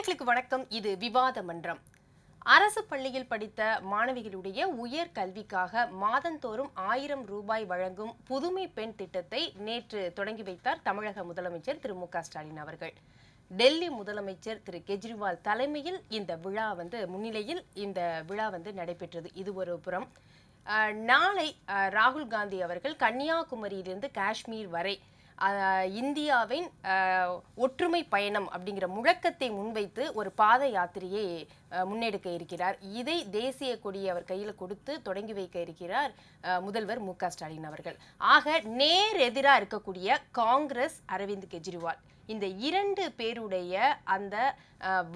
நேர்களுக்கு வணக்கம் இது விவாத மன்றம் அரசு பள்ளியில் படித்த மாணவிகளுடைய உயர் கல்விக்காக மாதந்தோறும் ஆயிரம் ரூபாய் வழங்கும் புதுமை பெண் திட்டத்தை நேற்று தொடங்கி வைத்தார் தமிழக முதலமைச்சர் திரு மு ஸ்டாலின் அவர்கள் டெல்லி முதலமைச்சர் திரு கெஜ்ரிவால் தலைமையில் இந்த விழா வந்து முன்னிலையில் இந்த விழா வந்து நடைபெற்றது இது ஒரு புறம் நாளை ராகுல் காந்தி அவர்கள் கன்னியாகுமரியிலிருந்து காஷ்மீர் வரை இந்தியாவின் ஒற்றுமை பயணம் அப்படிங்கிற முழக்கத்தை முன்வைத்து ஒரு பாத யாத்திரையை முன்னெடுக்க இருக்கிறார் இதை தேசிய கொடி அவர் கையில் கொடுத்து தொடங்கி வைக்க இருக்கிறார் முதல்வர் மு ஸ்டாலின் அவர்கள் ஆக நேர் எதிராக இருக்கக்கூடிய காங்கிரஸ் அரவிந்த் கெஜ்ரிவால் இந்த இரண்டு பேருடைய அந்த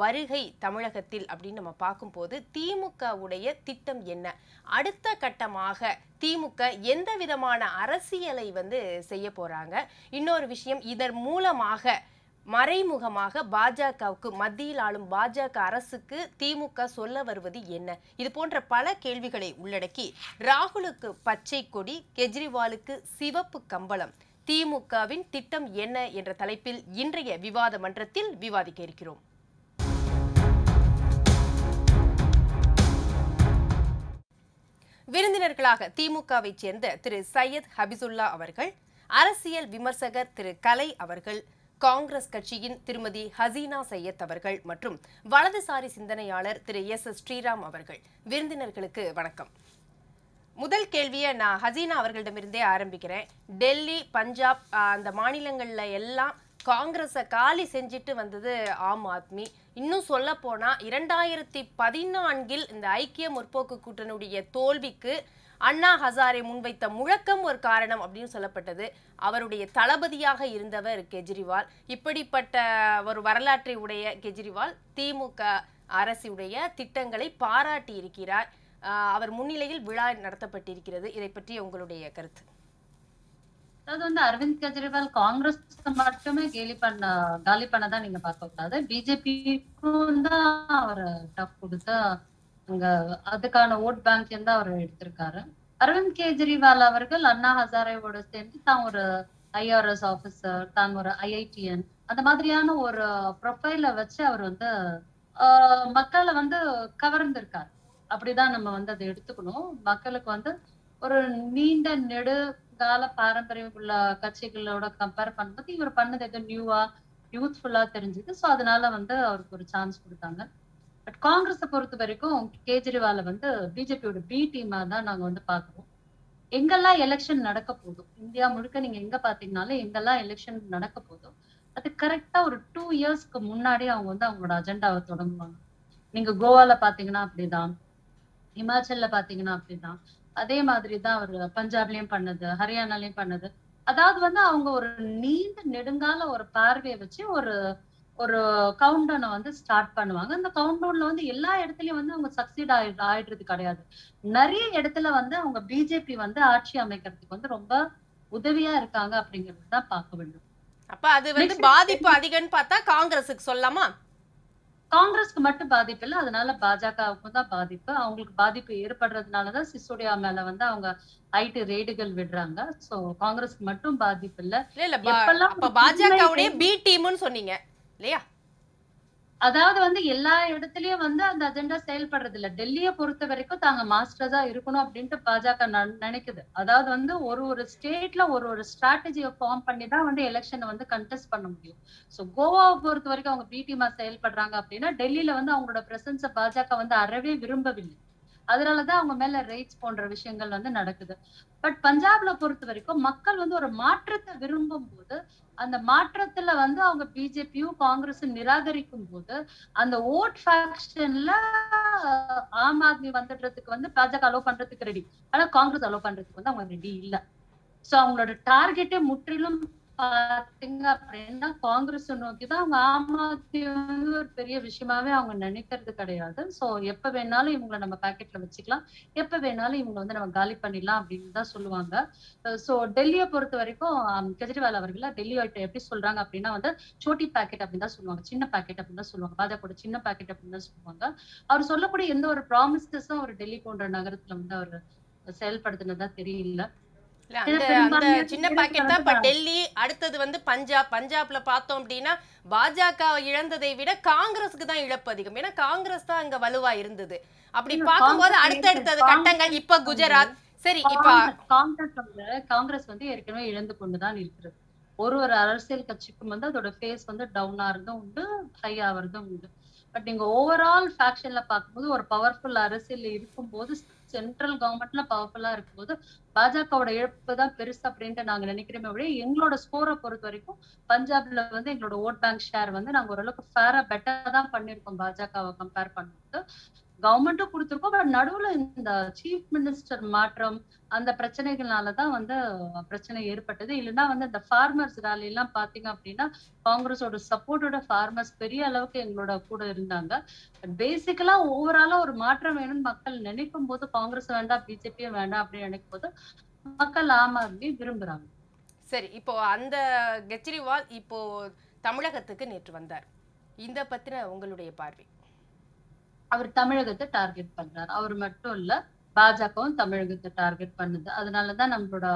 வருகை தமிழகத்தில் அப்படின்னு நம்ம பார்க்கும்போது திமுகவுடைய திட்டம் என்ன அடுத்த கட்டமாக திமுக எந்த விதமான அரசியலை வந்து செய்ய போகிறாங்க இன்னொரு விஷயம் இதன் மூலமாக மறைமுகமாக பாஜகவுக்கு மத்தியில் ஆளும் பாஜக அரசுக்கு திமுக சொல்ல வருவது என்ன இது போன்ற பல கேள்விகளை உள்ளடக்கி ராகுலுக்கு பச்சை கொடி கெஜ்ரிவாலுக்கு சிவப்பு கம்பளம் திமுகவின் திட்டம் என்ன என்ற தலைப்பில் இன்றைய விவாத மன்றத்தில் விவாதிக்க இருக்கிறோம் விருந்தினர்களாக திமுகவை சேர்ந்த திரு சையத் ஹபிசுல்லா அவர்கள் அரசியல் விமர்சகர் திரு கலை அவர்கள் காங்கிரஸ் கட்சியின் திருமதி ஹசீனா சையத் அவர்கள் மற்றும் வலதுசாரி சிந்தனையாளர் திரு எஸ் எஸ் ஸ்ரீராம் அவர்கள் விருந்தினர்களுக்கு வணக்கம் முதல் கேள்வியை நான் ஹசீனா அவர்களிடமிருந்தே ஆரம்பிக்கிறேன் டெல்லி பஞ்சாப் அந்த மாநிலங்களில் எல்லாம் காங்கிரஸை காலி செஞ்சுட்டு வந்தது ஆம் ஆத்மி இன்னும் சொல்ல போனால் இரண்டாயிரத்தி பதினான்கில் இந்த ஐக்கிய முற்போக்கு கூட்டணியுடைய தோல்விக்கு அண்ணா ஹசாரே முன்வைத்த முழக்கம் ஒரு காரணம் அப்படின்னு சொல்லப்பட்டது அவருடைய தளபதியாக இருந்தவர் கெஜ்ரிவால் இப்படிப்பட்ட ஒரு வரலாற்றை உடைய கெஜ்ரிவால் திமுக அரசுடைய திட்டங்களை பாராட்டி இருக்கிறார் அவர் முன்னிலையில் விழா நடத்தப்பட்டிருக்கிறது இதை பற்றி உங்களுடைய கருத்து அதாவது வந்து அரவிந்த் கெஜ்ரிவால் காங்கிரஸ் மட்டுமே கேலி பண்ண காலி பண்ணதான் நீங்க பார்க்க கூடாது பிஜேபிக்கும் தான் அவர் டப் கொடுத்து அங்க அதுக்கான ஓட் பேங்க் தான் அவர் எடுத்திருக்காரு அரவிந்த் கெஜ்ரிவால் அவர்கள் அண்ணா ஹசாரேவோட சேர்ந்து தான் ஒரு ஐஆர்எஸ் ஆஃபீஸர் தான் ஒரு ஐஐடிஎன் அந்த மாதிரியான ஒரு ப்ரொஃபைல வச்சு அவர் வந்து மக்களை வந்து கவர்ந்திருக்காரு அப்படிதான் நம்ம வந்து அதை எடுத்துக்கணும் மக்களுக்கு வந்து ஒரு நீண்ட நெடு கால பாரம்பரியம் உள்ள கட்சிகளோட கம்பேர் பண்ணும்போது இவர் பண்ணது எதுவும் நியூவா யூத்ஃபுல்லா தெரிஞ்சது ஸோ அதனால வந்து அவருக்கு ஒரு சான்ஸ் கொடுத்தாங்க பட் காங்கிரஸை பொறுத்த வரைக்கும் கேஜ்ரிவாலை வந்து பிஜேபியோட பி டீமா தான் நாங்க வந்து பாக்குறோம் எங்கெல்லாம் எலெக்ஷன் நடக்க போதும் இந்தியா முழுக்க நீங்க எங்க பாத்தீங்கனாலும் எங்கெல்லாம் எலெக்ஷன் நடக்க போதும் அது கரெக்டா ஒரு டூ இயர்ஸ்க்கு முன்னாடி அவங்க வந்து அவங்களோட அஜெண்டாவை தொடங்குவாங்க நீங்க கோவால பாத்தீங்கன்னா அப்படிதான் இமாச்சல்ல பாத்தீங்கன்னா அப்படித்தான் அதே மாதிரிதான் அவர் பஞ்சாப்லயும் பண்ணது ஹரியானாலயும் பண்ணது அதாவது வந்து அவங்க ஒரு நீண்ட நெடுங்கால ஒரு பார்வையை வச்சு ஒரு ஒரு கவுண்டனை வந்து ஸ்டார்ட் பண்ணுவாங்க அந்த கவுண்ட் வந்து எல்லா இடத்துலயும் வந்து அவங்க சக்சீட் ஆயி ஆயிடுறது கிடையாது நிறைய இடத்துல வந்து அவங்க பிஜேபி வந்து ஆட்சி அமைக்கிறதுக்கு வந்து ரொம்ப உதவியா இருக்காங்க அப்படிங்கறதுதான் பார்க்க வேண்டும் அப்ப அது வந்து பாதிப்பு அதிகம்னு பார்த்தா காங்கிரஸுக்கு சொல்லாமா காங்கிரஸ்க்கு மட்டும் பாதிப்பு இல்லை அதனால பாஜகவுக்கும் தான் பாதிப்பு அவங்களுக்கு பாதிப்பு ஏற்படுறதுனாலதான் சிசோடியா மேல வந்து அவங்க ஐடி ரேடுகள் விடுறாங்க சோ காங்கிரஸ்க்கு மட்டும் பாதிப்பு இல்ல பாஜக பாஜகவுடைய பி டீம்னு சொன்னீங்க இல்லையா அதாவது வந்து எல்லா இடத்துலயும் வந்து அந்த அஜெண்டா செயல்படுறது இல்ல டெல்லிய பொறுத்த வரைக்கும் தாங்க மாஸ்டர்ஸா இருக்கணும் அப்படின்ட்டு பாஜக நினைக்குது அதாவது வந்து ஒரு ஒரு ஸ்டேட்ல ஒரு ஒரு ஸ்ட்ராட்டஜியை ஃபார்ம் பண்ணி தான் வந்து எலெக்ஷனை வந்து கண்டெஸ்ட் பண்ண முடியும் சோ கோவாவை பொறுத்த வரைக்கும் அவங்க பிடிமா செயல்படுறாங்க அப்படின்னா டெல்லியில வந்து அவங்களோட பிரசன்ஸ பாஜக வந்து அறவே விரும்பவில்லை அதனாலதான் அவங்க மேல ரைட்ஸ் போன்ற விஷயங்கள் வந்து நடக்குது பட் பஞ்சாப்ல பொறுத்த வரைக்கும் மக்கள் வந்து ஒரு மாற்றத்தை விரும்பும் போது அந்த மாற்றத்துல வந்து அவங்க பிஜேபியும் காங்கிரஸும் நிராகரிக்கும் போது அந்த ஓட் ஃபேக்ஷன்ல ஆம் ஆத்மி வந்துடுறதுக்கு வந்து பாஜக அலோவ் பண்றதுக்கு ரெடி ஆனா காங்கிரஸ் அலோவ் பண்றதுக்கு வந்து அவங்க ரெடி இல்லை ஸோ அவங்களோட டார்கெட்டே முற்றிலும் பாத்தீங்க அப்படின்னா காங்கிரஸ் நோக்கி தான் அவங்க ஆம் ஆத்மி வந்து ஒரு பெரிய விஷயமாவே அவங்க நினைக்கிறது கிடையாது சோ எப்ப வேணாலும் இவங்களை நம்ம பாக்கெட்ல வச்சுக்கலாம் எப்ப வேணாலும் இவங்க வந்து நம்ம காலி பண்ணிடலாம் அப்படின்னு தான் சொல்லுவாங்க சோ டெல்லியை பொறுத்த வரைக்கும் கெஜ்ரிவால் அவர்கள் டெல்லி எப்படி சொல்றாங்க அப்படின்னா வந்து சோட்டி பாக்கெட் அப்படின்னு தான் சொல்லுவாங்க சின்ன பாக்கெட் அப்படின்னு தான் சொல்லுவாங்க பாஜக சின்ன பாக்கெட் அப்படின்னு தான் சொல்லுவாங்க அவர் சொல்லக்கூடிய எந்த ஒரு ப்ராமிசஸும் அவர் டெல்லி போன்ற நகரத்துல வந்து அவர் செயல்படுத்தினதா தெரியல சின்ன பாக்கெட் தான் இப்ப டெல்லி அடுத்தது வந்து பஞ்சாப் பஞ்சாப்ல பார்த்தோம் அப்படின்னா பாஜக இழந்ததை விட காங்கிரஸ்க்கு தான் இழப்பு அதிகம் ஏன்னா காங்கிரஸ் தான் அங்க வலுவா இருந்தது அப்படி பார்க்கும்போது அடுத்தடுத்தது கட்டங்கள் இப்ப குஜராத் சரி இப்ப காங்கிரஸ் வந்து காங்கிரஸ் வந்து ஏற்கனவே இழந்து கொண்டுதான் இருக்கிறது ஒரு ஒரு அரசியல் கட்சிக்கும் வந்து அதோட ஃபேஸ் வந்து டவுனா இருந்தும் உண்டு ஹை ஆகிறதும் உண்டு பட் நீங்க ஓவரால் ஃபேக்ஷன்ல பார்க்கும்போது ஒரு பவர்ஃபுல் அரசியல் இருக்கும்போது சென்ட்ரல் கவர்மெண்ட்ல பவர்ஃபுல்லா இருக்கும்போது பாஜகவோட இழப்பு தான் பெருசு அப்படின்ட்டு நாங்க நினைக்கிறோமே அப்படியே எங்களோட ஸ்கோரை பொறுத்த வரைக்கும் பஞ்சாப்ல வந்து எங்களோட ஓட் பேங்க் ஷேர் வந்து நாங்க ஓரளவுக்கு ஃபேரா பெட்டரா தான் பண்ணிருக்கோம் பாஜகவை கம்பேர் பண்ணும்போது கவர்மெண்ட்டும் கொடுத்துருக்கோம் பட் நடுவுல இந்த சீஃப் மினிஸ்டர் மாற்றம் அந்த பிரச்சனைகள்னாலதான் வந்து பிரச்சனை ஏற்பட்டது இல்லைன்னா வந்து இந்த ஃபார்மர்ஸ் ரேலி எல்லாம் பாத்தீங்க அப்படின்னா காங்கிரஸோட சப்போர்ட்டோட ஃபார்மர்ஸ் பெரிய அளவுக்கு எங்களோட கூட இருந்தாங்க பட் பேசிக்கலா ஓவராலா ஒரு மாற்றம் வேணும்னு மக்கள் நினைக்கும் போது காங்கிரஸ் வேண்டாம் பிஜேபியும் வேண்டாம் அப்படின்னு நினைக்கும் போது மக்கள் ஆம் ஆத்மி விரும்புறாங்க சரி இப்போ அந்த கெஜ்ரிவால் இப்போ தமிழகத்துக்கு நேற்று வந்தார் இந்த பத்தின உங்களுடைய பார்வை அவர் தமிழகத்தை டார்கெட் பண்றாரு அவர் மட்டும் இல்ல பாஜகவும் தமிழகத்தை டார்கெட் பண்ணுது அதனாலதான் நம்மளோட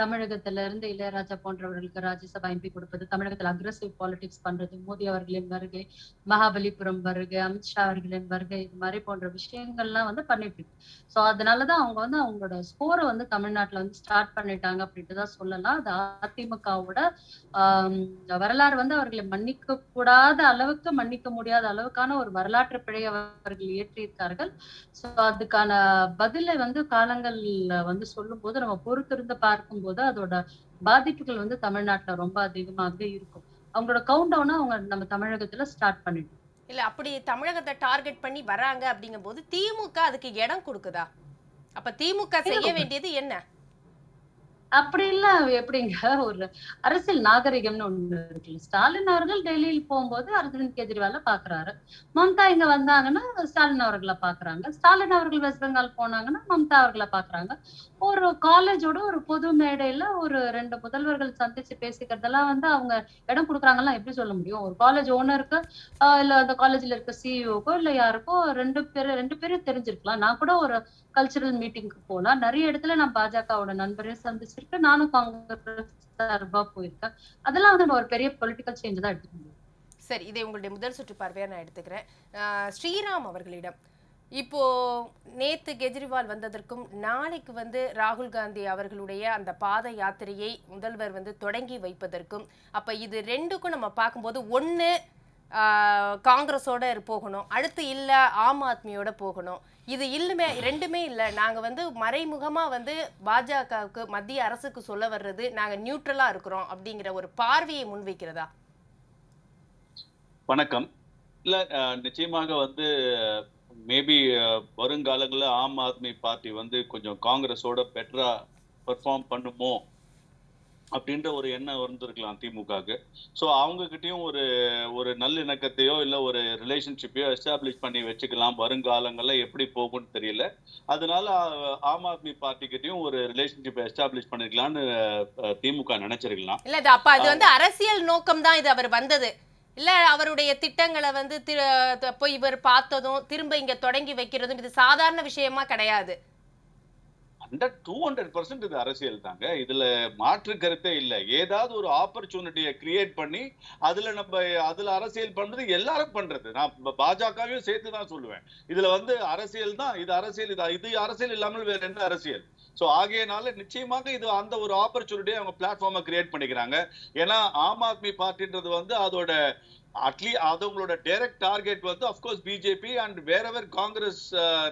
தமிழகத்துல இருந்து இளையராஜா போன்றவர்களுக்கு ராஜ்யசபா எம்பி கொடுப்பது தமிழகத்துல அக்ரஸிவ் பாலிடிக்ஸ் பண்றது மோடி அவர்களின் வருகை மகாபலிபுரம் வருகை அமித்ஷா அவர்களின் வருகை இது மாதிரி போன்ற விஷயங்கள்லாம் வந்து பண்ணிட்டு இருக்கு ஸோ அதனாலதான் அவங்க வந்து அவங்களோட ஸ்கோரை வந்து தமிழ்நாட்டுல வந்து ஸ்டார்ட் பண்ணிட்டாங்க அப்படின்ட்டு தான் சொல்லலாம் அது அதிமுகவோட வரலாறு வந்து அவர்களை மன்னிக்க கூடாத அளவுக்கு மன்னிக்க முடியாத அளவுக்கான ஒரு வரலாற்று பிழையை அவர்கள் ஏற்றியிருக்கார்கள் ஸோ அதுக்கான பதிலை வந்து காலங்கள்ல வந்து சொல்லும் போது நம்ம பொறுத்திருந்து பார்க்க பார்க்கும் போது அதோட பாதிப்புகள் வந்து தமிழ்நாட்டுல ரொம்ப அதிகமாகவே இருக்கும் அவங்களோட கவுண்ட் அவங்க நம்ம தமிழகத்துல ஸ்டார்ட் பண்ணிட்டோம் இல்ல அப்படி தமிழகத்தை டார்கெட் பண்ணி வராங்க அப்படிங்கும் போது திமுக அதுக்கு இடம் கொடுக்குதா அப்ப திமுக செய்ய வேண்டியது என்ன அப்படி இல்ல எப்படிங்க ஒரு அரசியல் நாகரிகம்னு ஒண்ணு இருக்கு ஸ்டாலின் அவர்கள் டெல்லியில் போகும்போது அரவிந்த் கெஜ்ரிவால பாக்குறாரு மம்தா இங்க வந்தாங்கன்னா ஸ்டாலின் அவர்களை பாக்குறாங்க ஸ்டாலின் அவர்கள் வெஸ்ட் பெங்கால் போனாங்கன்னா மம்தா அவர்களை பாக்குறாங்க ஒரு காலேஜோட ஒரு பொது மேடையில ஒரு ரெண்டு முதல்வர்கள் சந்திச்சு பேசிக்கிறதெல்லாம் வந்து அவங்க இடம் கொடுக்குறாங்கலாம் எப்படி சொல்ல முடியும் ஒரு காலேஜ் ஓனருக்கு இல்ல அந்த காலேஜ்ல இருக்க சிஇஓக்கோ இல்ல யாருக்கோ ரெண்டு பேரும் ரெண்டு பேரும் தெரிஞ்சிருக்கலாம் நான் கூட ஒரு கல்ச்சுரல் மீட்டிங்க்கு போனா நிறைய இடத்துல நான் பாஜகவோட நண்பரையும் சந்திச்சிருக்கேன் நானும் காங்கிரஸ் சார்பா போயிருக்கேன் அதெல்லாம் வந்து ஒரு பெரிய பொலிட்டிக்கல் சேஞ்ச் தான் எடுத்துக்கணும் சரி இதை உங்களுடைய முதல் சுற்று பார்வையா நான் எடுத்துக்கிறேன் ஸ்ரீராம் அவர்களிடம் இப்போ நேத்து கெஜ்ரிவால் வந்ததற்கும் நாளைக்கு வந்து ராகுல் காந்தி அவர்களுடைய அந்த பாத யாத்திரையை முதல்வர் வந்து தொடங்கி வைப்பதற்கும் அப்ப இது ரெண்டுக்கும் நம்ம பார்க்கும்போது ஒன்று காங்கிரஸோட போகணும் அடுத்து இல்லை ஆம் ஆத்மியோட போகணும் இது இல்லுமே ரெண்டுமே இல்லை நாங்கள் வந்து மறைமுகமாக வந்து பாஜகவுக்கு மத்திய அரசுக்கு சொல்ல வர்றது நாங்கள் நியூட்ரலாக இருக்கிறோம் அப்படிங்கிற ஒரு பார்வையை முன்வைக்கிறதா வணக்கம் இல்லை நிச்சயமாக வந்து மேபி வருங்காலங்களில் ஆம் ஆத்மி பார்ட்டி வந்து கொஞ்சம் காங்கிரஸோட பெட்டராக பெர்ஃபார்ம் பண்ணுமோ அப்படின்ற ஒரு எண்ணம் இருந்திருக்கலாம் திமுகவுக்கு ஸோ அவங்கக்கிட்டேயும் ஒரு ஒரு நல்லிணக்கத்தையோ இல்லை ஒரு ரிலேஷன்ஷிப்பையோ எஸ்டாப்ளிஷ் பண்ணி வச்சுக்கலாம் வருங்காலங்களில் எப்படி போகும்னு தெரியல அதனால ஆம் ஆத்மி பார்ட்டிக்கிட்டையும் ஒரு ரிலேஷன்ஷிப் எஸ்டாப்ளிஷ் பண்ணிக்கலாம்னு திமுக நினைச்சிருக்கலாம் இல்லை அப்போ அது வந்து அரசியல் நோக்கம் தான் இது அவர் வந்தது இல்லை அவருடைய திட்டங்களை வந்து போய் இவர் பார்த்ததும் திரும்ப இங்கே தொடங்கி வைக்கிறதும் இது சாதாரண விஷயமா கிடையாது இந்த டூ ஹண்ட்ரட் பர்சன்ட் இது அரசியல் தாங்க இதுல மாற்று கருத்தே இல்லை ஏதாவது ஒரு ஆப்பர்ச்சுனிட்டியை கிரியேட் பண்ணி அதுல நம்ம அதுல அரசியல் பண்றது எல்லாரும் பண்றது நான் பாஜகவையும் சேர்த்து தான் சொல்லுவேன் இதுல வந்து அரசியல் தான் இது அரசியல் இது அரசியல் இல்லாமல் வேற என்ன அரசியல் ஸோ ஆகையனால நிச்சயமாக இது அந்த ஒரு ஆப்பர்ச்சுனிட்டியை அவங்க பிளாட்ஃபார்மை கிரியேட் பண்ணிக்கிறாங்க ஏன்னா ஆம் ஆத்மி பார்ட்டின்றது வந்து அதோட அட்லீ அது டைரக்ட் டார்கெட் வந்து அஃப்கோர்ஸ் பிஜேபி அண்ட் வேற எவர் காங்கிரஸ்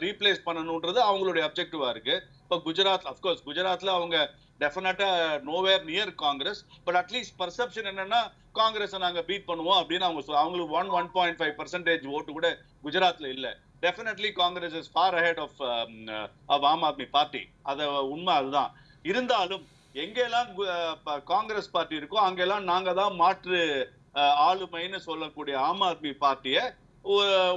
ரீப்ளேஸ் பண்ணணுன்றது அவங்களுடைய அப்ஜெக்டிவா இருக்கு இப்போ குஜராத் அஃப்கோர்ஸ் குஜராத்ல அவங்க டெஃபினட்டா nowhere near Congress but at least perception என்னன்னா காங்கிரஸை நாங்கள் பீட் பண்ணுவோம் அப்படின்னு அவங்க அவங்களுக்கு one one point five percentage ஓட்டு கூட குஜராத்ல இல்லை definitely Congress is far ahead of Aam Aadmi party அதை உண்மை அதுதான் இருந்தாலும் எங்கெல்லாம் காங்கிரஸ் பார்ட்டி இருக்கோ அங்கெல்லாம் நாங்க தான் மாற்று ஆளுமைன்னு சொல்லக்கூடிய ஆம் ஆத்மி பார்ட்டியை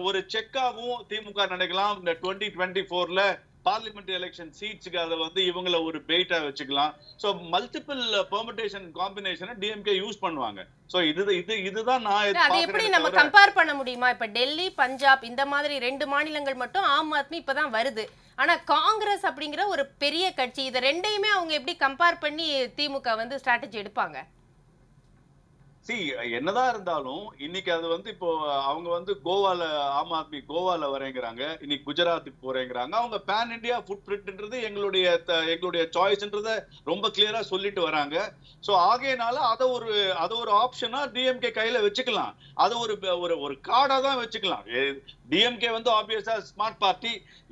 ஒரு செக்காகவும் திமுக நினைக்கலாம் இந்த டுவெண்ட்டி டுவெண்ட்டி ஃபோர்ல பார்லிமெண்ட் எலெக்ஷன் சீட்ஸுக்காக வந்து இவங்கள ஒரு பெயிட்டா வச்சுக்கலாம் ஸோ மல்டிபிள் பெர்மிட்டேஷன் காம்பினேஷனை டிஎம்கே யூஸ் பண்ணுவாங்க ஸோ இது இது இதுதான் நான் அது எப்படி நம்ம கம்பேர் பண்ண முடியுமா இப்போ டெல்லி பஞ்சாப் இந்த மாதிரி ரெண்டு மாநிலங்கள் மட்டும் ஆம் ஆத்மி இப்போதான் வருது ஆனால் காங்கிரஸ் அப்படிங்கிற ஒரு பெரிய கட்சி இதை ரெண்டையுமே அவங்க எப்படி கம்பேர் பண்ணி திமுக வந்து ஸ்ட்ராட்டஜி எடுப்பாங்க சி என்னதான் இருந்தாலும் இன்னைக்கு அது வந்து இப்போ அவங்க வந்து கோவால ஆம் ஆத்மி கோவால வரேங்கிறாங்க இன்னைக்கு குஜராத்துக்கு போறேங்கிறாங்க அவங்க பேன் இண்டியா ஃபுட் பிரிண்ட்ன்றது எங்களுடைய எங்களுடைய சாய்ஸ்ன்றத ரொம்ப கிளியரா சொல்லிட்டு வராங்க ஸோ ஆகையினால அதை ஒரு அதை ஒரு ஆப்ஷனா டிஎம்கே கையில வச்சுக்கலாம் அதை ஒரு ஒரு ஒரு கார்டா தான் வச்சுக்கலாம் டிஎம்கே வந்து ஆப்வியஸா ஸ்மார்ட் பார்ட்டி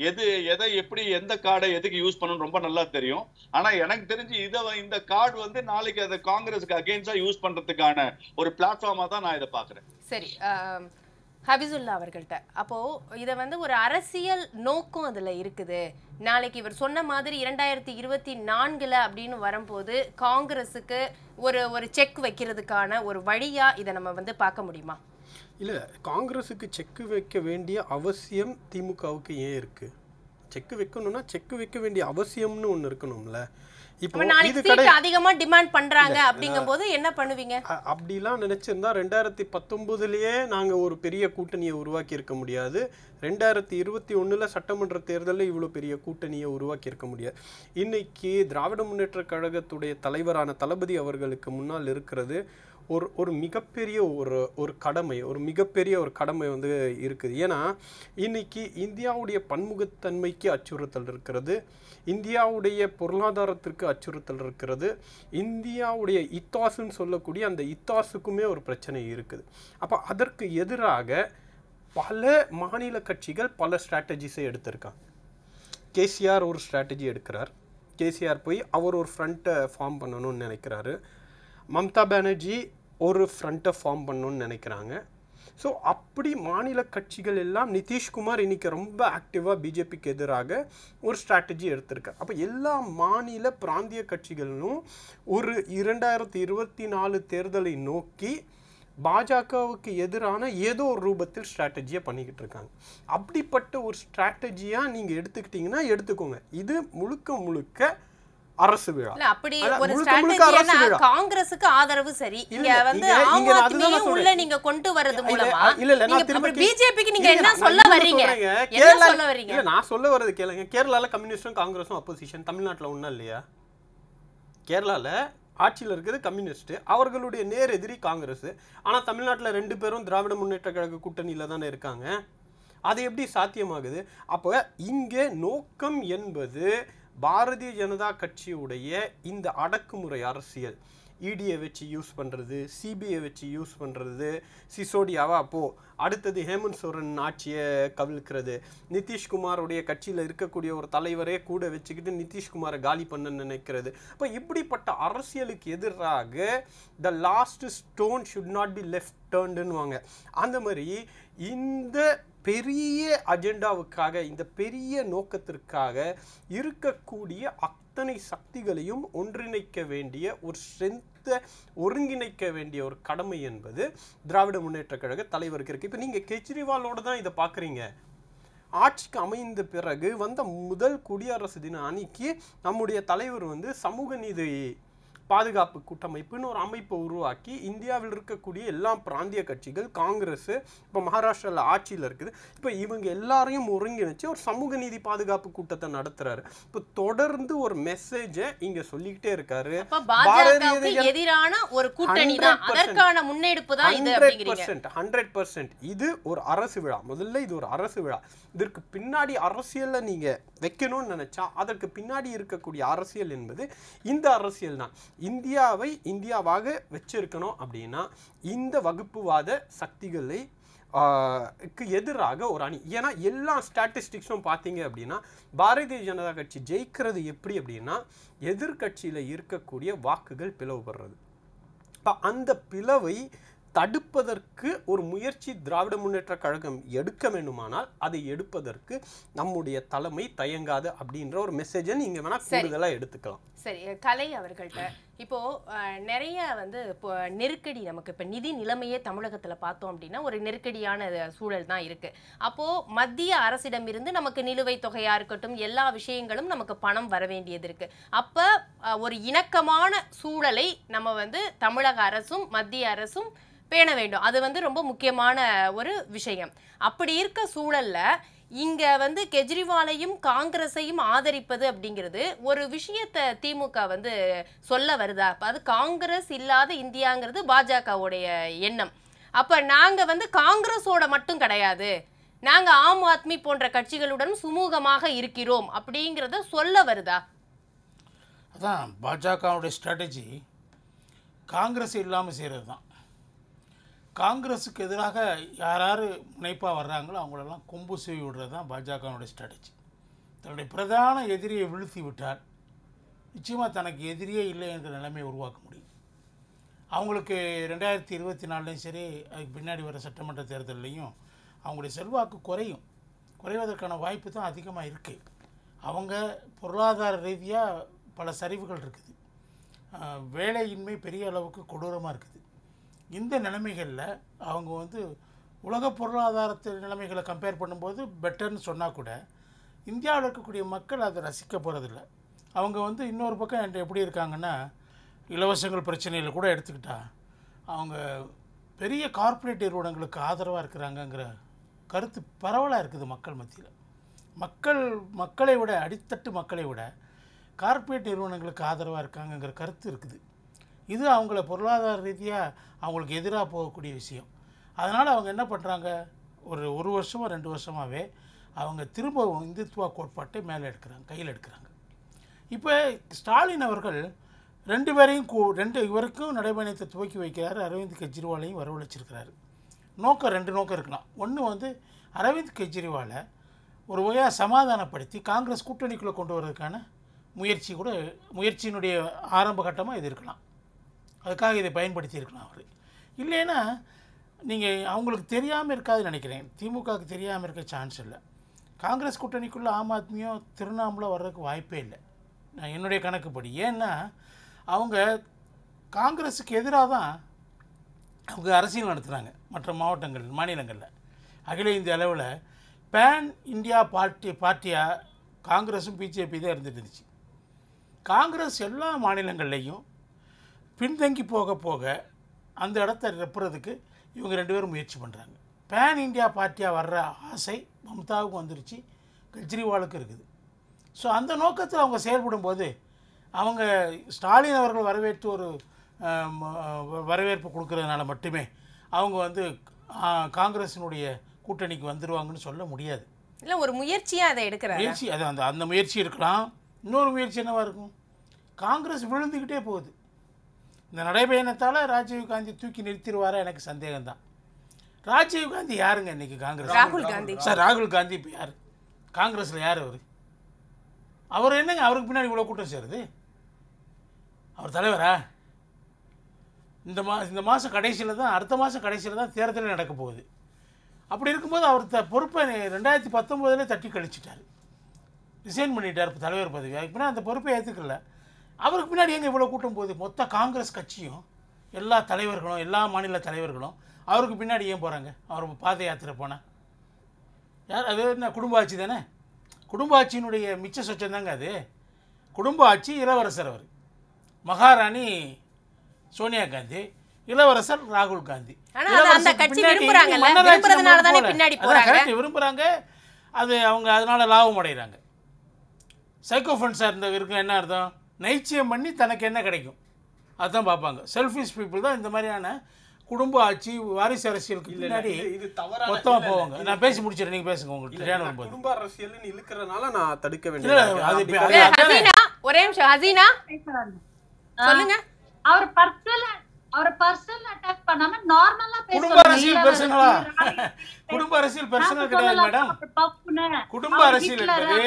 எது எதை எப்படி எந்த கார்டை எதுக்கு யூஸ் பண்ணணும் ரொம்ப நல்லா தெரியும் ஆனா எனக்கு தெரிஞ்சு இதை இந்த கார்டு வந்து நாளைக்கு அதை காங்கிரஸுக்கு அகேன்ஸ்டா யூஸ் பண்றதுக்கான ஒரு பிளாட்ஃபார்மா தான் நான் இதை பாக்குறேன் சரி ஹபிசுல்லா அவர்கள்ட்ட அப்போ இதை வந்து ஒரு அரசியல் நோக்கம் அதுல இருக்குது நாளைக்கு இவர் சொன்ன மாதிரி இரண்டாயிரத்தி இருபத்தி நான்குல அப்படின்னு வரும்போது காங்கிரஸுக்கு ஒரு ஒரு செக் வைக்கிறதுக்கான ஒரு வழியா இதை நம்ம வந்து பார்க்க முடியுமா இல்லை காங்கிரஸுக்கு செக்கு வைக்க வேண்டிய அவசியம் திமுகவுக்கு ஏன் இருக்கு செக்கு வைக்கணும்னா செக்கு வைக்க வேண்டிய அவசியம்னு ஒன்று இருக்கணும்ல இப்போ இது கடை அதிகமாக டிமாண்ட் பண்ணுறாங்க அப்படிங்கும்போது என்ன பண்ணுவீங்க அப்படிலாம் நினச்சிருந்தா ரெண்டாயிரத்தி பத்தொம்போதுலேயே நாங்கள் ஒரு பெரிய கூட்டணியை உருவாக்கி இருக்க முடியாது ரெண்டாயிரத்தி இருபத்தி ஒன்றில் சட்டமன்ற தேர்தலில் இவ்வளோ பெரிய கூட்டணியை உருவாக்கி இருக்க முடியாது இன்னைக்கு திராவிட முன்னேற்ற கழகத்துடைய தலைவரான தளபதி அவர்களுக்கு முன்னால் இருக்கிறது ஒரு ஒரு மிகப்பெரிய ஒரு ஒரு கடமை ஒரு மிகப்பெரிய ஒரு கடமை வந்து இருக்குது ஏன்னா இன்னைக்கு இந்தியாவுடைய பன்முகத்தன்மைக்கு அச்சுறுத்தல் இருக்கிறது இந்தியாவுடைய பொருளாதாரத்திற்கு அச்சுறுத்தல் இருக்கிறது இந்தியாவுடைய இத்தாசுன்னு சொல்லக்கூடிய அந்த இத்தாசுக்குமே ஒரு பிரச்சனை இருக்குது அப்போ அதற்கு எதிராக பல மாநில கட்சிகள் பல ஸ்ட்ராட்டஜிஸை எடுத்திருக்காங்க கேசிஆர் ஒரு ஸ்ட்ராட்டஜி எடுக்கிறார் கேசிஆர் போய் அவர் ஒரு ஃப்ரண்ட்டை ஃபார்ம் பண்ணணும்னு நினைக்கிறாரு மம்தா பானர்ஜி ஒரு ஃப்ரண்ட்டை ஃபார்ம் பண்ணணும்னு நினைக்கிறாங்க ஸோ அப்படி மாநில கட்சிகள் எல்லாம் நிதிஷ்குமார் இன்றைக்கி ரொம்ப ஆக்டிவாக பிஜேபிக்கு எதிராக ஒரு ஸ்ட்ராட்டஜி எடுத்திருக்கார் அப்போ எல்லா மாநில பிராந்திய கட்சிகளும் ஒரு இரண்டாயிரத்தி இருபத்தி நாலு தேர்தலை நோக்கி பாஜகவுக்கு எதிரான ஏதோ ஒரு ரூபத்தில் ஸ்ட்ராட்டஜியை பண்ணிக்கிட்டு இருக்காங்க அப்படிப்பட்ட ஒரு ஸ்ட்ராட்டஜியாக நீங்கள் எடுத்துக்கிட்டிங்கன்னா எடுத்துக்கோங்க இது முழுக்க முழுக்க அரசு விழா அப்படி ஒரு ஸ்ட்ராட்டஜி காங்கிரஸுக்கு ஆதரவு சரி இங்க வந்து ஆம் ஆத்மியை உள்ள நீங்க கொண்டு வரது மூலமா இல்ல இல்ல நான் திரும்ப பிஜேபிக்கு நீங்க என்ன சொல்ல வரீங்க என்ன சொல்ல வரீங்க இல்ல நான் சொல்ல வரது கேளுங்க கேரளால கம்யூனிஸ்டும் காங்கிரஸும் அப்போசிஷன் தமிழ்நாட்டுல ஒண்ணா இல்லையா கேரளால ஆட்சியில் இருக்கிறது கம்யூனிஸ்ட் அவர்களுடைய நேர் எதிரி காங்கிரஸ் ஆனால் தமிழ்நாட்டில் ரெண்டு பேரும் திராவிட முன்னேற்ற கழக கூட்டணியில் தானே இருக்காங்க அது எப்படி சாத்தியமாகுது அப்போ இங்கே நோக்கம் என்பது பாரதிய ஜனதா கட்சியுடைய இந்த அடக்குமுறை அரசியல் இடியை e வச்சு யூஸ் பண்ணுறது சிபிஐ வச்சு யூஸ் பண்ணுறது சிசோடியாவா அப்போ அடுத்தது ஹேமந்த் சோரன் ஆட்சியை கவிழ்க்கிறது நிதிஷ்குமாருடைய கட்சியில் இருக்கக்கூடிய ஒரு தலைவரே கூட வச்சுக்கிட்டு நிதிஷ்குமாரை காலி பண்ண நினைக்கிறது இப்போ இப்படிப்பட்ட அரசியலுக்கு எதிராக the last stone should not be left டேர்ண்டுன்னு அந்த மாதிரி இந்த பெரிய அஜெண்டாவுக்காக இந்த பெரிய நோக்கத்திற்காக இருக்கக்கூடிய அத்தனை சக்திகளையும் ஒன்றிணைக்க வேண்டிய ஒரு ஸ்ட்ரென்த்தை ஒருங்கிணைக்க வேண்டிய ஒரு கடமை என்பது திராவிட முன்னேற்ற கழக தலைவருக்கு இருக்குது இப்போ நீங்கள் கெஜ்ரிவாலோட தான் இதை பார்க்குறீங்க ஆட்சிக்கு அமைந்த பிறகு வந்த முதல் குடியரசு தின அன்னைக்கு நம்முடைய தலைவர் வந்து சமூக நீதி பாதுகாப்பு கூட்டமைப்புன்னு ஒரு அமைப்பை உருவாக்கி இந்தியாவில் இருக்கக்கூடிய எல்லா பிராந்திய கட்சிகள் காங்கிரஸ் இப்போ மகாராஷ்டிராவில் ஆட்சியில் இருக்குது இப்போ இவங்க எல்லாரையும் ஒருங்கிணைச்சு ஒரு சமூக நீதி பாதுகாப்பு கூட்டத்தை நடத்துறாரு இப்போ தொடர்ந்து ஒரு மெசேஜை இங்க சொல்லிக்கிட்டே இருக்காரு எதிரான ஒரு கூட்டணி அதற்கான முன்னெடுப்பு தான் ஹண்ட்ரட் பர்சன்ட் இது ஒரு அரசு விழா முதல்ல இது ஒரு அரசு விழா இதற்கு பின்னாடி அரசியல்ல நீங்க வைக்கணும்னு நினைச்சா அதற்கு பின்னாடி இருக்கக்கூடிய அரசியல் என்பது இந்த அரசியல் தான் இந்தியாவை இந்தியாவாக வச்சிருக்கணும் அப்படின்னா இந்த வகுப்புவாத சக்திகளை க்கு எதிராக ஒரு அணி ஏன்னா எல்லா ஸ்டாட்டிஸ்டிக்ஸும் பார்த்தீங்க அப்படின்னா பாரதிய ஜனதா கட்சி ஜெயிக்கிறது எப்படி அப்படின்னா எதிர்கட்சியில் இருக்கக்கூடிய வாக்குகள் பிளவுபடுறது இப்போ அந்த பிளவை தடுப்பதற்கு ஒரு முயற்சி திராவிட முன்னேற்ற கழகம் எடுக்க வேண்டுமானால் அதை எடுப்பதற்கு நம்முடைய தலைமை தயங்காது அப்படின்ற ஒரு மெசேஜை நீங்கள் வேணால் கூடுதலாக எடுத்துக்கலாம் சரி கலை அவர்கள்ட்ட இப்போ நிறைய வந்து இப்போ நெருக்கடி நமக்கு இப்போ நிதி நிலைமையே தமிழகத்தில் பார்த்தோம் அப்படின்னா ஒரு நெருக்கடியான சூழல் தான் இருக்கு அப்போ மத்திய அரசிடம் இருந்து நமக்கு நிலுவைத் தொகையா இருக்கட்டும் எல்லா விஷயங்களும் நமக்கு பணம் வர வேண்டியது இருக்கு அப்போ ஒரு இணக்கமான சூழலை நம்ம வந்து தமிழக அரசும் மத்திய அரசும் பேண வேண்டும் அது வந்து ரொம்ப முக்கியமான ஒரு விஷயம் அப்படி இருக்க சூழல்ல இங்கே வந்து கெஜ்ரிவாலையும் காங்கிரஸையும் ஆதரிப்பது அப்படிங்கிறது ஒரு விஷயத்தை திமுக வந்து சொல்ல வருதா அது காங்கிரஸ் இல்லாத இந்தியாங்கிறது பாஜகவுடைய எண்ணம் அப்போ நாங்கள் வந்து காங்கிரஸோட மட்டும் கிடையாது நாங்கள் ஆம் ஆத்மி போன்ற கட்சிகளுடன் சுமூகமாக இருக்கிறோம் அப்படிங்கிறத சொல்ல வருதா அதான் பாஜகவுடைய ஸ்ட்ராட்டஜி காங்கிரஸ் இல்லாமல் செய்கிறது தான் காங்கிரஸுக்கு எதிராக யார் யார் முனைப்பாக வர்றாங்களோ அவங்களெல்லாம் கொம்பு செய்ய விடுறது தான் பாஜகனுடைய ஸ்ட்ராட்டஜி தன்னுடைய பிரதான எதிரியை வீழ்த்தி விட்டால் நிச்சயமாக தனக்கு எதிரியே இல்லை என்கிற நிலைமையை உருவாக்க முடியும் அவங்களுக்கு ரெண்டாயிரத்தி இருபத்தி நாலுலேயும் சரி அதுக்கு பின்னாடி வர சட்டமன்ற தேர்தல்லையும் அவங்களுடைய செல்வாக்கு குறையும் குறைவதற்கான வாய்ப்பு தான் அதிகமாக இருக்குது அவங்க பொருளாதார ரீதியாக பல சரிவுகள் இருக்குது வேலையின்மை பெரிய அளவுக்கு கொடூரமாக இருக்குது இந்த நிலைமைகளில் அவங்க வந்து உலக பொருளாதாரத்து நிலைமைகளை கம்பேர் பண்ணும்போது பெட்டர்னு சொன்னால் கூட இந்தியாவில் இருக்கக்கூடிய மக்கள் அதை ரசிக்க போகிறதில்ல அவங்க வந்து இன்னொரு பக்கம் என்கிட்ட எப்படி இருக்காங்கன்னா இலவசங்கள் பிரச்சனையில் கூட எடுத்துக்கிட்டால் அவங்க பெரிய கார்ப்பரேட் நிறுவனங்களுக்கு ஆதரவாக இருக்கிறாங்கங்கிற கருத்து பரவலாக இருக்குது மக்கள் மத்தியில் மக்கள் மக்களை விட அடித்தட்டு மக்களை விட கார்பரேட் நிறுவனங்களுக்கு ஆதரவாக இருக்காங்கங்கிற கருத்து இருக்குது இது அவங்கள பொருளாதார ரீதியாக அவங்களுக்கு எதிராக போகக்கூடிய விஷயம் அதனால் அவங்க என்ன பண்ணுறாங்க ஒரு ஒரு வருஷமாக ரெண்டு வருஷமாகவே அவங்க திரும்பவும் இந்துத்துவா கோட்பாட்டை மேலே எடுக்கிறாங்க கையில் எடுக்கிறாங்க இப்போ ஸ்டாலின் அவர்கள் ரெண்டு பேரையும் கூ ரெண்டு இவருக்கும் நடைபயணத்தை துவக்கி வைக்கிறார் அரவிந்த் கெஜ்ரிவாலையும் வரவழைச்சிருக்கிறாரு நோக்கம் ரெண்டு நோக்கம் இருக்கலாம் ஒன்று வந்து அரவிந்த் கெஜ்ரிவாலை ஒரு வகையாக சமாதானப்படுத்தி காங்கிரஸ் கூட்டணிக்குள்ளே கொண்டு வர்றதுக்கான முயற்சி கூட முயற்சியினுடைய ஆரம்ப கட்டமாக இது இருக்கலாம் அதுக்காக இதை பயன்படுத்தியிருக்கலாம் அவர் இல்லைன்னா நீங்கள் அவங்களுக்கு தெரியாமல் இருக்காதுன்னு நினைக்கிறேன் திமுகவுக்கு தெரியாமல் இருக்க சான்ஸ் இல்லை காங்கிரஸ் கூட்டணிக்குள்ளே ஆம் ஆத்மியோ திருவண்ணாமலை வர்றதுக்கு வாய்ப்பே இல்லை நான் என்னுடைய கணக்குப்படி ஏன்னா அவங்க காங்கிரஸுக்கு எதிராக தான் அவங்க அரசியல் நடத்துகிறாங்க மற்ற மாவட்டங்கள் மாநிலங்களில் அகில இந்திய அளவில் பேன் இந்தியா பார்ட்டி பார்ட்டியாக காங்கிரஸும் பிஜேபி தான் இருந்துட்டு இருந்துச்சு காங்கிரஸ் எல்லா மாநிலங்கள்லேயும் பின்தங்கி போக போக அந்த இடத்த நிரப்புறதுக்கு இவங்க ரெண்டு பேரும் முயற்சி பண்ணுறாங்க பேன் இண்டியா பார்ட்டியாக வர்ற ஆசை மம்தாவுக்கும் வந்துருச்சு கெஜ்ரிவாலுக்கும் இருக்குது ஸோ அந்த நோக்கத்தில் அவங்க செயல்படும்போது அவங்க ஸ்டாலின் அவர்கள் வரவேற்று ஒரு வரவேற்பு கொடுக்குறதுனால மட்டுமே அவங்க வந்து காங்கிரஸினுடைய கூட்டணிக்கு வந்துடுவாங்கன்னு சொல்ல முடியாது இல்லை ஒரு முயற்சியாக அதை எடுக்கிற முயற்சி அது அந்த அந்த முயற்சி இருக்கலாம் இன்னொரு முயற்சி என்னவாக இருக்கும் காங்கிரஸ் விழுந்துக்கிட்டே போகுது இந்த நடைபயணத்தால் ராஜீவ் காந்தி தூக்கி நிறுத்திடுவாரா எனக்கு சந்தேகம் தான் ராஜீவ் காந்தி யாருங்க இன்னைக்கு காங்கிரஸ் ராகுல் காந்தி சார் ராகுல் காந்தி இப்போ யார் காங்கிரஸில் யார் அவர் அவர் என்னங்க அவருக்கு பின்னாடி இவ்வளோ கூட்டம் சேருது அவர் தலைவரா இந்த மா இந்த மாதம் கடைசியில் தான் அடுத்த மாதம் கடைசியில் தான் தேர்தல் நடக்க போகுது அப்படி இருக்கும்போது அவர் த பொறுப்பை ரெண்டாயிரத்தி பத்தொம்போதுலேயே தட்டி கழிச்சிட்டார் ரிசைன் பண்ணிட்டார் இப்போ தலைவர் பதவி அதுக்கு அந்த பொறுப்பை ஏற்றுக்கல அவருக்கு பின்னாடி எங்கே இவ்வளோ கூட்டம் போகுது மொத்த காங்கிரஸ் கட்சியும் எல்லா தலைவர்களும் எல்லா மாநில தலைவர்களும் அவருக்கு பின்னாடி ஏன் போகிறாங்க அவர் பாத யாத்திரை போனால் யார் அது என்ன குடும்ப ஆட்சி தானே குடும்ப ஆட்சியினுடைய மிச்ச சொச்சம் தாங்க அது குடும்ப ஆட்சி இளவரசர் அவர் மகாராணி சோனியா காந்தி இளவரசர் ராகுல் காந்தி விரும்புகிறாங்க அது அவங்க அதனால லாபம் அடைகிறாங்க சைக்கோஃபன்ஸாக இந்த இருக்கு என்ன அர்த்தம் நைச்சியம் பண்ணி தனக்கு என்ன கிடைக்கும் அதுதான் பார்ப்பாங்க செல்ஃபிஷ் பீப்புள் தான் இந்த மாதிரியான குடும்ப ஆட்சி வாரிசு அரசியலுக்கு பின்னாடி இது மொத்தமாக போவாங்க நான் பேசி முடிச்சிடறேன் நீங்க பேசுங்க உங்களுக்கு கல்யாணம் வரும்போது குடும்ப அரசியல்னு இழுக்கிறதுனால நான் தடுக்க வேண்டிய ஒரே நிமிஷம் ஹசீனா சொல்லுங்க அவர் பர்சனல் பர்சனல் அட்டாக் பண்ணாம நார்மலா குடும்ப அரசியல் குடும்ப அரசியல் கிடையாது மேடம் குடும்ப அரசியல் என்பது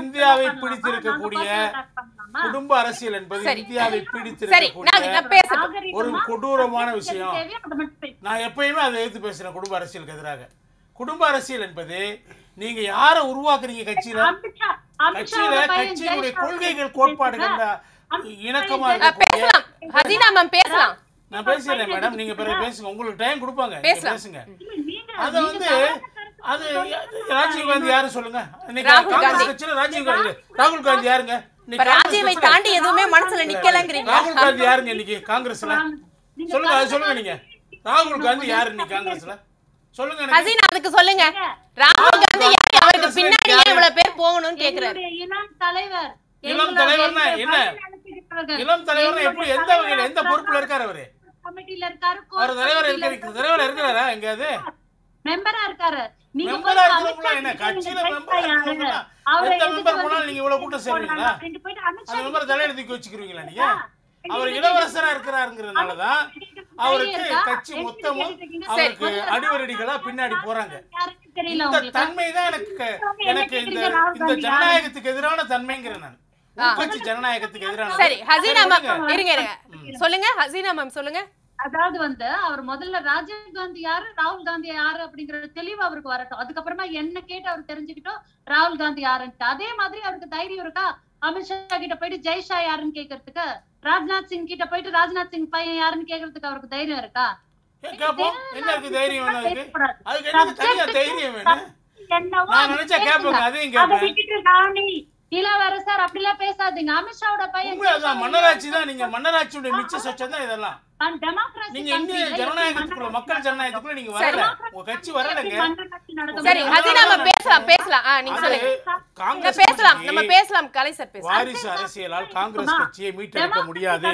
இந்தியாவை பிடித்திருக்கக்கூடிய குடும்ப அரசியல் என்பது இந்தியாவை ஒரு கொடூரமான விஷயம் நான் எப்பயுமே அதை எடுத்து பேசுறேன் குடும்ப அரசியலுக்கு எதிராக குடும்ப அரசியல் என்பது நீங்க யார உருவாக்குறீங்க கட்சியில கட்சியில கட்சியினுடைய கொள்கைகள் கோட்பாடுகள் இணக்கமா பேசலாம் மேம் பேசலாம் நான் பேசிடுறேன் மேடம் நீங்க பிறகு பேசுங்க உங்களுக்கு டைம் கொடுப்பாங்க பேசுங்க அது வந்து அது ராஜீவ் காந்தி யாரு சொல்லுங்க காங்கிரஸ் ராஜீவ் காந்தி ராகுல் காந்தி யாருங்க ராஜீவை தாண்டி எதுவுமே மனசுல நிக்கலங்கிறீங்க ராகுல் காந்தி யாருங்க இன்னைக்கு காங்கிரஸ்ல சொல்லுங்க அது சொல்லுங்க நீங்க ராகுல் காந்தி யாரு இன்னைக்கு காங்கிரஸ்ல சொல்லுங்க ஹசீனா அதுக்கு சொல்லுங்க ராகுல் காந்தி யாரு அவருக்கு பின்னாடி பேர் போகணும்னு கேக்குறாரு இளம் தலைவர் இளம் என்ன இளம் தலைவர்னா எப்படி எந்த வகையில எந்த பொறுப்புல இருக்காரு அவரு கமிட்டில இருக்காரு அவர் தலைவர் இருக்காரு தலைவர் இருக்கிறாரா எங்கயாவது மெம்பரா இருக்காரு நீங்க என்ன கட்சியில மெம்பரா அவர் மெம்பர் போனா நீங்க இவ்வளவு கூட்டம் சேருவீங்களா அந்த மெம்பர் தலைய தூக்கி வச்சுக்கிறீங்களா நீங்க அவர் இளவரசரா இருக்கிறாருங்கிறதுனாலதான் அவருக்கு கட்சி மொத்தமும் அவருக்கு அடிவரடிகளா பின்னாடி போறாங்க இந்த தன்மை தான் எனக்கு எனக்கு இந்த இந்த ஜனநாயகத்துக்கு எதிரான தன்மைங்கிறேன் நான் சொல்லுங்க சொல்லுங்க அதாவது வந்து அவர் முதல்ல ராஜீவ் காந்தி யாரு ராகுல் காந்தி யாரு அப்படிங்கறது தெளிவு அவருக்கு வரட்டும் அதுக்கப்புறமா என்ன கேட்டு அவர் தெரிஞ்சுக்கிட்டோம் ராகுல் காந்தி யாருன்ட்டு அதே மாதிரி அவருக்கு தைரியம் இருக்கா அமித்ஷா கிட்ட போயிட்டு ஜெய்ஷா யாருன்னு கேக்குறதுக்கு ராஜ்நாத் சிங் கிட்ட போயிட்டு ராஜ்நாத் சிங் பையன் யாருன்னு கேக்குறதுக்கு அவருக்கு தைரியம் இருக்கா என்னவோ நிலா அப்படி எல்லாம் பேசாதீங்க அமித்ஷாவோட பையன் மன்னராட்சி தான் நீங்க மன்னராட்சியோட மிச்ச இதெல்லாம் மக்கள் ஜனநாயகத்துக்குள்ள நீங்க வரல காங்கிரஸ் வாரிசு அரசியலால் காங்கிரஸ் கட்சியை மீட்டெடுக்க முடியாது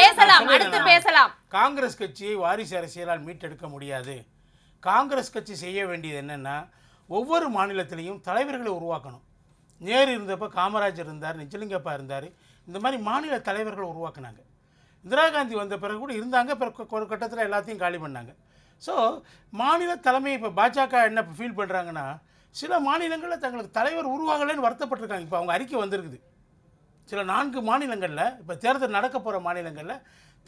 பேசலாம் பேசலாம் காங்கிரஸ் கட்சியை வாரிசு அரசியலால் மீட்டெடுக்க முடியாது காங்கிரஸ் கட்சி செய்ய வேண்டியது என்னன்னா ஒவ்வொரு மாநிலத்திலையும் தலைவர்களை உருவாக்கணும் நேரு இருந்தப்போ காமராஜர் இருந்தார் நிச்சலிங்கப்பா இருந்தார் இந்த மாதிரி மாநில தலைவர்களை உருவாக்குனாங்க இந்திரா காந்தி வந்த பிறகு கூட இருந்தாங்க பிறகு ஒரு கட்டத்தில் எல்லாத்தையும் காலி பண்ணாங்க ஸோ மாநில தலைமை இப்போ பாஜக என்ன இப்போ ஃபீல் பண்ணுறாங்கன்னா சில மாநிலங்களில் தங்களுக்கு தலைவர் உருவாகலைன்னு வருத்தப்பட்டிருக்காங்க இப்போ அவங்க அறிக்கை வந்திருக்குது சில நான்கு மாநிலங்களில் இப்போ தேர்தல் நடக்க போகிற மாநிலங்களில்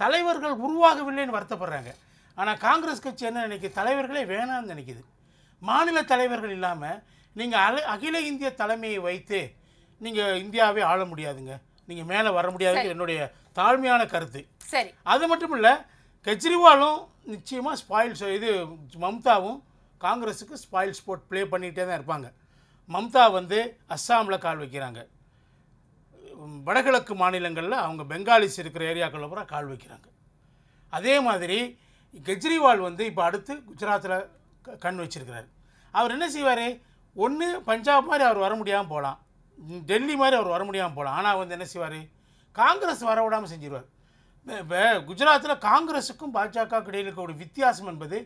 தலைவர்கள் உருவாகவில்லைன்னு வருத்தப்படுறாங்க ஆனால் காங்கிரஸ் கட்சி என்ன நினைக்கிது தலைவர்களே வேணாம்னு நினைக்கிது மாநில தலைவர்கள் இல்லாமல் நீங்கள் அல அகில இந்திய தலைமையை வைத்து நீங்கள் இந்தியாவே ஆள முடியாதுங்க நீங்கள் மேலே வர முடியாது என்னுடைய தாழ்மையான கருத்து சரி அது மட்டும் இல்லை கெஜ்ரிவாலும் நிச்சயமாக ஸ்பாயில்ஸ் இது மம்தாவும் காங்கிரஸுக்கு ஸ்பாயில் ஸ்போர்ட் ப்ளே பண்ணிகிட்டே தான் இருப்பாங்க மம்தா வந்து அஸ்ஸாமில் கால் வைக்கிறாங்க வடகிழக்கு மாநிலங்களில் அவங்க பெங்காலிஸ் இருக்கிற ஏரியாக்களில் பூரா கால் வைக்கிறாங்க அதே மாதிரி கெஜ்ரிவால் வந்து இப்போ அடுத்து குஜராத்தில் கண் வச்சிருக்கிறார் அவர் என்ன செய்வார் ஒன்று பஞ்சாப் மாதிரி அவர் வர முடியாமல் போகலாம் டெல்லி மாதிரி அவர் வர முடியாமல் போகலாம் ஆனால் வந்து என்ன செய்வார் காங்கிரஸ் வர விடாமல் செஞ்சிருவார் இப்போ குஜராத்தில் காங்கிரஸுக்கும் பாஜக இடையில் இருக்கக்கூடிய வித்தியாசம் என்பது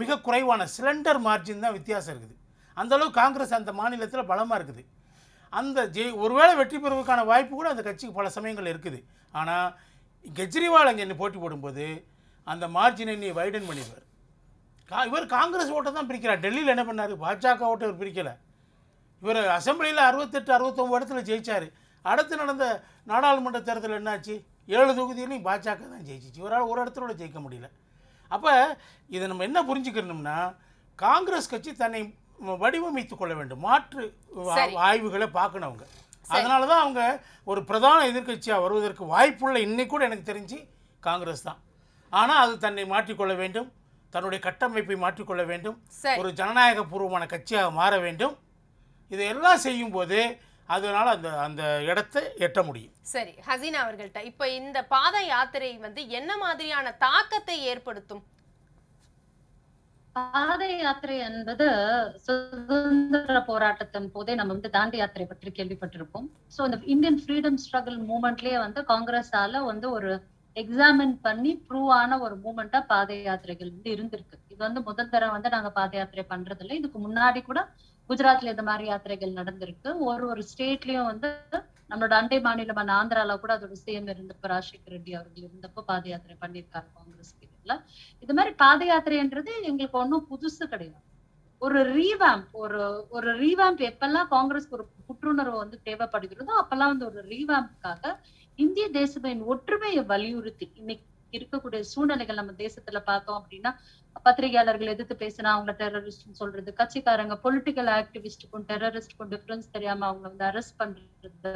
மிக குறைவான சிலிண்டர் மார்ஜின் தான் வித்தியாசம் இருக்குது அந்தளவுக்கு காங்கிரஸ் அந்த மாநிலத்தில் பலமாக இருக்குது அந்த ஜெய் ஒருவேளை வெற்றி பெறுவதற்கான வாய்ப்பு கூட அந்த கட்சிக்கு பல சமயங்கள் இருக்குது ஆனால் கெஜ்ரிவால் அங்கே போட்டி போடும்போது அந்த மார்ஜினை நீ வைடன் பண்ணிடுவார் இவர் காங்கிரஸ் ஓட்டை தான் பிரிக்கிறார் டெல்லியில் என்ன பண்ணார் பாஜக ஓட்டை இவர் பிரிக்கலை இவர் அசம்பிளியில் அறுபத்தெட்டு அறுபத்தொம்பது இடத்துல ஜெயித்தார் அடுத்து நடந்த நாடாளுமன்ற தேர்தல் என்னாச்சு ஏழு தொகுதியிலையும் பாஜக தான் ஜெயிச்சிச்சு இவரால் ஒரு இடத்துல ஜெயிக்க முடியல அப்போ இதை நம்ம என்ன புரிஞ்சுக்கணும்னா காங்கிரஸ் கட்சி தன்னை வடிவமைத்து கொள்ள வேண்டும் மாற்று ஆய்வுகளை பார்க்கணும் அவங்க அதனால தான் அவங்க ஒரு பிரதான எதிர்கட்சியாக வருவதற்கு வாய்ப்புள்ள இன்னைக்கு கூட எனக்கு தெரிஞ்சு காங்கிரஸ் தான் ஆனால் அது தன்னை மாற்றிக்கொள்ள வேண்டும் தன்னுடைய கட்டமைப்பை மாற்றிக்கொள்ள வேண்டும் ஒரு ஜனநாயக பூர்வமான கட்சியாக மாற வேண்டும் இதையெல்லாம் செய்யும் போது அதனால அந்த அந்த இடத்தை எட்ட முடியும் சரி ஹசீனா அவர்கள்ட்ட இப்ப இந்த பாத யாத்திரை வந்து என்ன மாதிரியான தாக்கத்தை ஏற்படுத்தும் பாத யாத்திரை என்பது சுதந்திர போராட்டத்தின் போதே நம்ம வந்து தாண்டி யாத்திரை பற்றி கேள்விப்பட்டிருப்போம் சோ இந்த இந்தியன் ஃப்ரீடம் ஸ்ட்ரகிள் மூமெண்ட்லயே வந்து காங்கிரஸால வந்து ஒரு எக்ஸாமின் பண்ணி ப்ரூவ் ஆன ஒரு மூமெண்டா பாத யாத்திரைகள் வந்து இருந்திருக்கு இது வந்து முதல் தரம் வந்து நாங்க பாத யாத்திரை பண்றது இல்லை இதுக்கு முன்னாடி கூட குஜராத்ல இந்த மாதிரி யாத்திரைகள் நடந்திருக்கு ஒரு ஒரு ஸ்டேட்லயும் வந்து நம்மளோட அண்டை மாநிலமான ஆந்திரால கூட அதோட சிஎம் இருந்தப்ப ராஜசேகர் ரெட்டி அவர்கள் இருந்தப்போ பாத யாத்திரை பண்ணியிருக்காரு காங்கிரஸ் பீரியட்ல இது மாதிரி பாத யாத்திரைன்றது எங்களுக்கு ஒன்றும் புதுசு கிடையாது ஒரு ரீவாம்ப் ஒரு ஒரு ரீவேம்ப் எப்பெல்லாம் காங்கிரஸ்க்கு ஒரு புற்றுணர்வு வந்து தேவைப்படுகிறதோ அப்பெல்லாம் வந்து ஒரு ரீவேம்ப்காக இந்திய தேசத்தின் ஒற்றுமையை வலியுறுத்தி இன்னைக்கு இருக்கக்கூடிய சூழ்நிலைகள் நம்ம தேசத்துல பார்த்தோம் அப்படின்னா பத்திரிகையாளர்கள் எதிர்த்து பேசினா அவங்க டெரரிஸ்ட் சொல்றது கட்சிக்காரங்க பொலிட்டிக்கல் ஆக்டிவிஸ்டுக்கும் டெரரிஸ்டுக்கும் டிஃபரன்ஸ் தெரியாம அவங்க வந்து அரெஸ்ட் பண்றது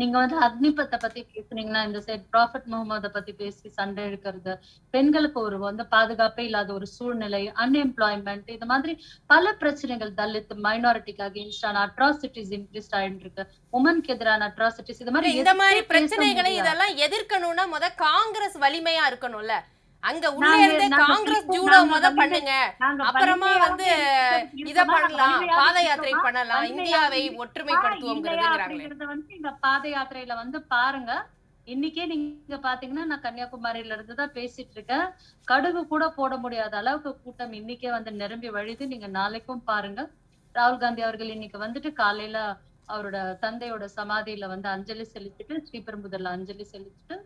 நீங்க வந்து அக்னிபத்தை பத்தி பேசுனீங்கன்னா இந்த சைட் ப்ராஃபட் முகமதை பத்தி பேசி சண்டை எடுக்கிறது பெண்களுக்கு ஒரு வந்து பாதுகாப்பே இல்லாத ஒரு சூழ்நிலை அன்எம்ப்ளாய்மெண்ட் இந்த மாதிரி பல பிரச்சனைகள் தலித் மைனாரிட்டிக்கு அகேன்ஸ்டான அட்ராசிட்டிஸ் இன்க்ரீஸ் ஆயிட்டு இருக்கு உமனுக்கு எதிரான அட்ராசிட்டிஸ் இது மாதிரி இந்த மாதிரி பிரச்சனைகளை இதெல்லாம் எதிர்க்கணும்னா முத காங்கிரஸ் வலிமையா இருக்கணும்ல அங்க உள்ள இருந்தே காங்கிரஸ் ஜூடோ மத பண்ணுங்க அப்புறமா வந்து இத பண்ணலாம் பாத யாத்திரை பண்ணலாம் இந்தியாவை ஒற்றுமைப்படுத்துவோம் வந்து இந்த பாத யாத்திரையில வந்து பாருங்க இன்னைக்கே நீங்க பாத்தீங்கன்னா நான் கன்னியாகுமரியில இருந்து தான் பேசிட்டு இருக்கேன் கடுகு கூட போட முடியாத அளவுக்கு கூட்டம் இன்னைக்கே வந்து நிரம்பி வழிது நீங்க நாளைக்கும் பாருங்க ராகுல் காந்தி அவர்கள் இன்னைக்கு வந்துட்டு காலையில அவரோட தந்தையோட சமாதியில வந்து அஞ்சலி செலுத்திட்டு ஸ்ரீபெரும்புதர்ல அஞ்சலி செலுத்திட்டு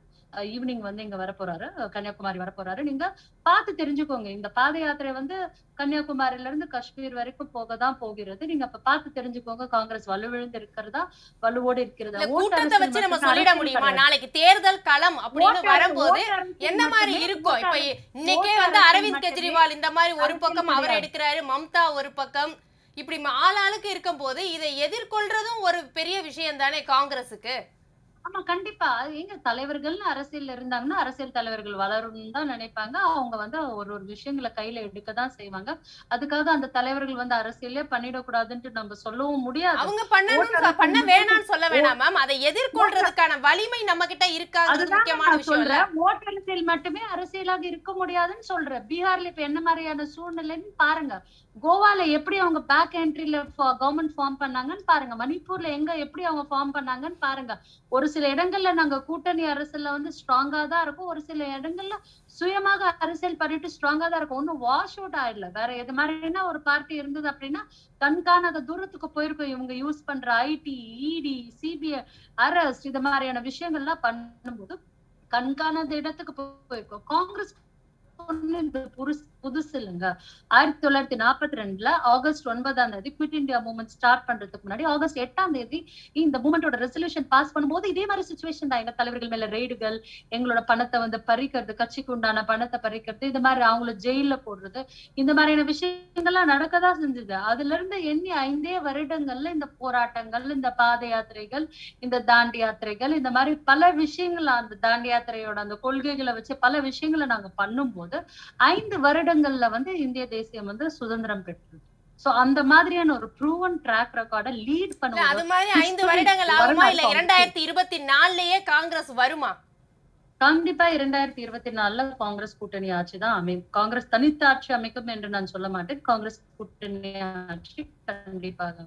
ஈவினிங் வந்து இங்க வரப்போறாரு கன்னியாகுமரி வரப்போறாரு நீங்க பார்த்து தெரிஞ்சுக்கோங்க இந்த பாத யாத்திரை வந்து கன்னியாகுமரியில இருந்து காஷ்மீர் வரைக்கும் போக தான் போகிறது நீங்க அப்ப பார்த்து தெரிஞ்சுக்கோங்க காங்கிரஸ் வலுவிழுந்து இருக்கிறதா வலுவோடு இருக்கிறதா கூட்டத்தை வச்சு நம்ம சொல்லிட முடியுமா நாளைக்கு தேர்தல் களம் அப்படின்னு வரும்போது என்ன மாதிரி இருக்கும் இப்ப இன்னைக்கே வந்து அரவிந்த் கெஜ்ரிவால் இந்த மாதிரி ஒரு பக்கம் அவர் எடுக்கிறாரு மம்தா ஒரு பக்கம் இப்படி ஆளாளுக்கு இருக்கும் போது இதை எதிர்கொள்றதும் ஒரு பெரிய விஷயம் தானே காங்கிரஸுக்கு ஆமா கண்டிப்பா எங்க தலைவர்கள்னு அரசியல் இருந்தாங்கன்னா அரசியல் தலைவர்கள் வளரும்னு தான் நினைப்பாங்க அவங்க வந்து ஒரு ஒரு விஷயங்களை கையில எடுக்க தான் செய்வாங்க அதுக்காக அந்த தலைவர்கள் வந்து அரசியலே பண்ணிடக்கூடாதுன்ட்டு நம்ம சொல்லவும் முடியாது அவங்க பண்ணணும் பண்ண வேணாம்னு சொல்ல வேணாம் மேம் அதை எதிர்கொள்றதுக்கான வலிமை நம்ம கிட்ட இருக்காது முக்கியமான சொல்றேன் ஓட்டரசியல் மட்டுமே அரசியலாக இருக்க முடியாதுன்னு சொல்றேன் பீகார்ல இப்ப என்ன மாதிரியான சூழ்நிலைன்னு பாருங்க கோவால எப்படி அவங்க பேக் என்ட்ரில கவர்மெண்ட் ஃபார்ம் பண்ணாங்கன்னு பாருங்க மணிப்பூர்ல எங்க எப்படி அவங்க ஃபார்ம் பண்ணாங்கன்னு பாருங்க ஒரு சில இடங்கள்ல நாங்க கூட்டணி அரசியல்ல வந்து ஸ்ட்ராங்கா தான் இருக்கும் ஒரு சில இடங்கள்ல சுயமாக அரசியல் பண்ணிட்டு ஸ்ட்ராங்கா தான் இருக்கும் ஒன்னும் வாஷ் அவுட் ஆயிடல வேற எது மாதிரினா ஒரு பார்ட்டி இருந்தது அப்படின்னா கண்காணாத தூரத்துக்கு போயிருக்கும் இவங்க யூஸ் பண்ற ஐடி இடி சிபிஐ அரஸ்ட் இது மாதிரியான விஷயங்கள்லாம் பண்ணும்போது கண்காணாத இடத்துக்கு போயிருக்கும் காங்கிரஸ் இந்த புருஷ புதுசு இல்லைங்க ஆயிரத்தி தொள்ளாயிரத்தி நாற்பத்தி ரெண்டுல ஆகஸ்ட் ஒன்பதாம் தேதி குவிட் இந்தியா மூவ்மெண்ட் ஸ்டார்ட் பண்றதுக்கு முன்னாடி ஆகஸ்ட் எட்டாம் தேதி இந்த மூவ்மெண்டோட ரெசல்யூஷன் பாஸ் பண்ணும்போது இதே மாதிரி சுச்சுவேஷன் தான் எங்க தலைவர்கள் மேல ரெய்டுகள் எங்களோட பணத்தை வந்து பறிக்கிறது கட்சிக்கு உண்டான பணத்தை பறிக்கிறது இந்த மாதிரி அவங்கள ஜெயில போடுறது இந்த மாதிரியான விஷயங்கள்லாம் நடக்கதான் செஞ்சது அதுல இருந்து எண்ணி ஐந்தே வருடங்கள்ல இந்த போராட்டங்கள் இந்த பாத யாத்திரைகள் இந்த தாண்டி யாத்திரைகள் இந்த மாதிரி பல விஷயங்கள் அந்த தாண்டி யாத்திரையோட அந்த கொள்கைகளை வச்சு பல விஷயங்களை நாங்க பண்ணும்போது ஐந்து வருட வருடங்கள்ல வந்து இந்திய தேசியம் வந்து சுதந்திரம் பெற்றது சோ அந்த மாதிரியான ஒரு ப்ரூவன் ட்ராக் ரெக்கார்ட லீட் அது மாதிரி ஐந்து வருடங்கள் ஆகுமா இல்ல இரண்டாயிரத்தி இருபத்தி நாலுலயே காங்கிரஸ் வருமா கண்டிப்பா இரண்டாயிரத்தி இருபத்தி நாலுல காங்கிரஸ் கூட்டணி ஆட்சி தான் காங்கிரஸ் தனித்த ஆட்சி அமைக்கும் என்று நான் சொல்ல மாட்டேன் காங்கிரஸ் கூட்டணி ஆட்சி கண்டிப்பாக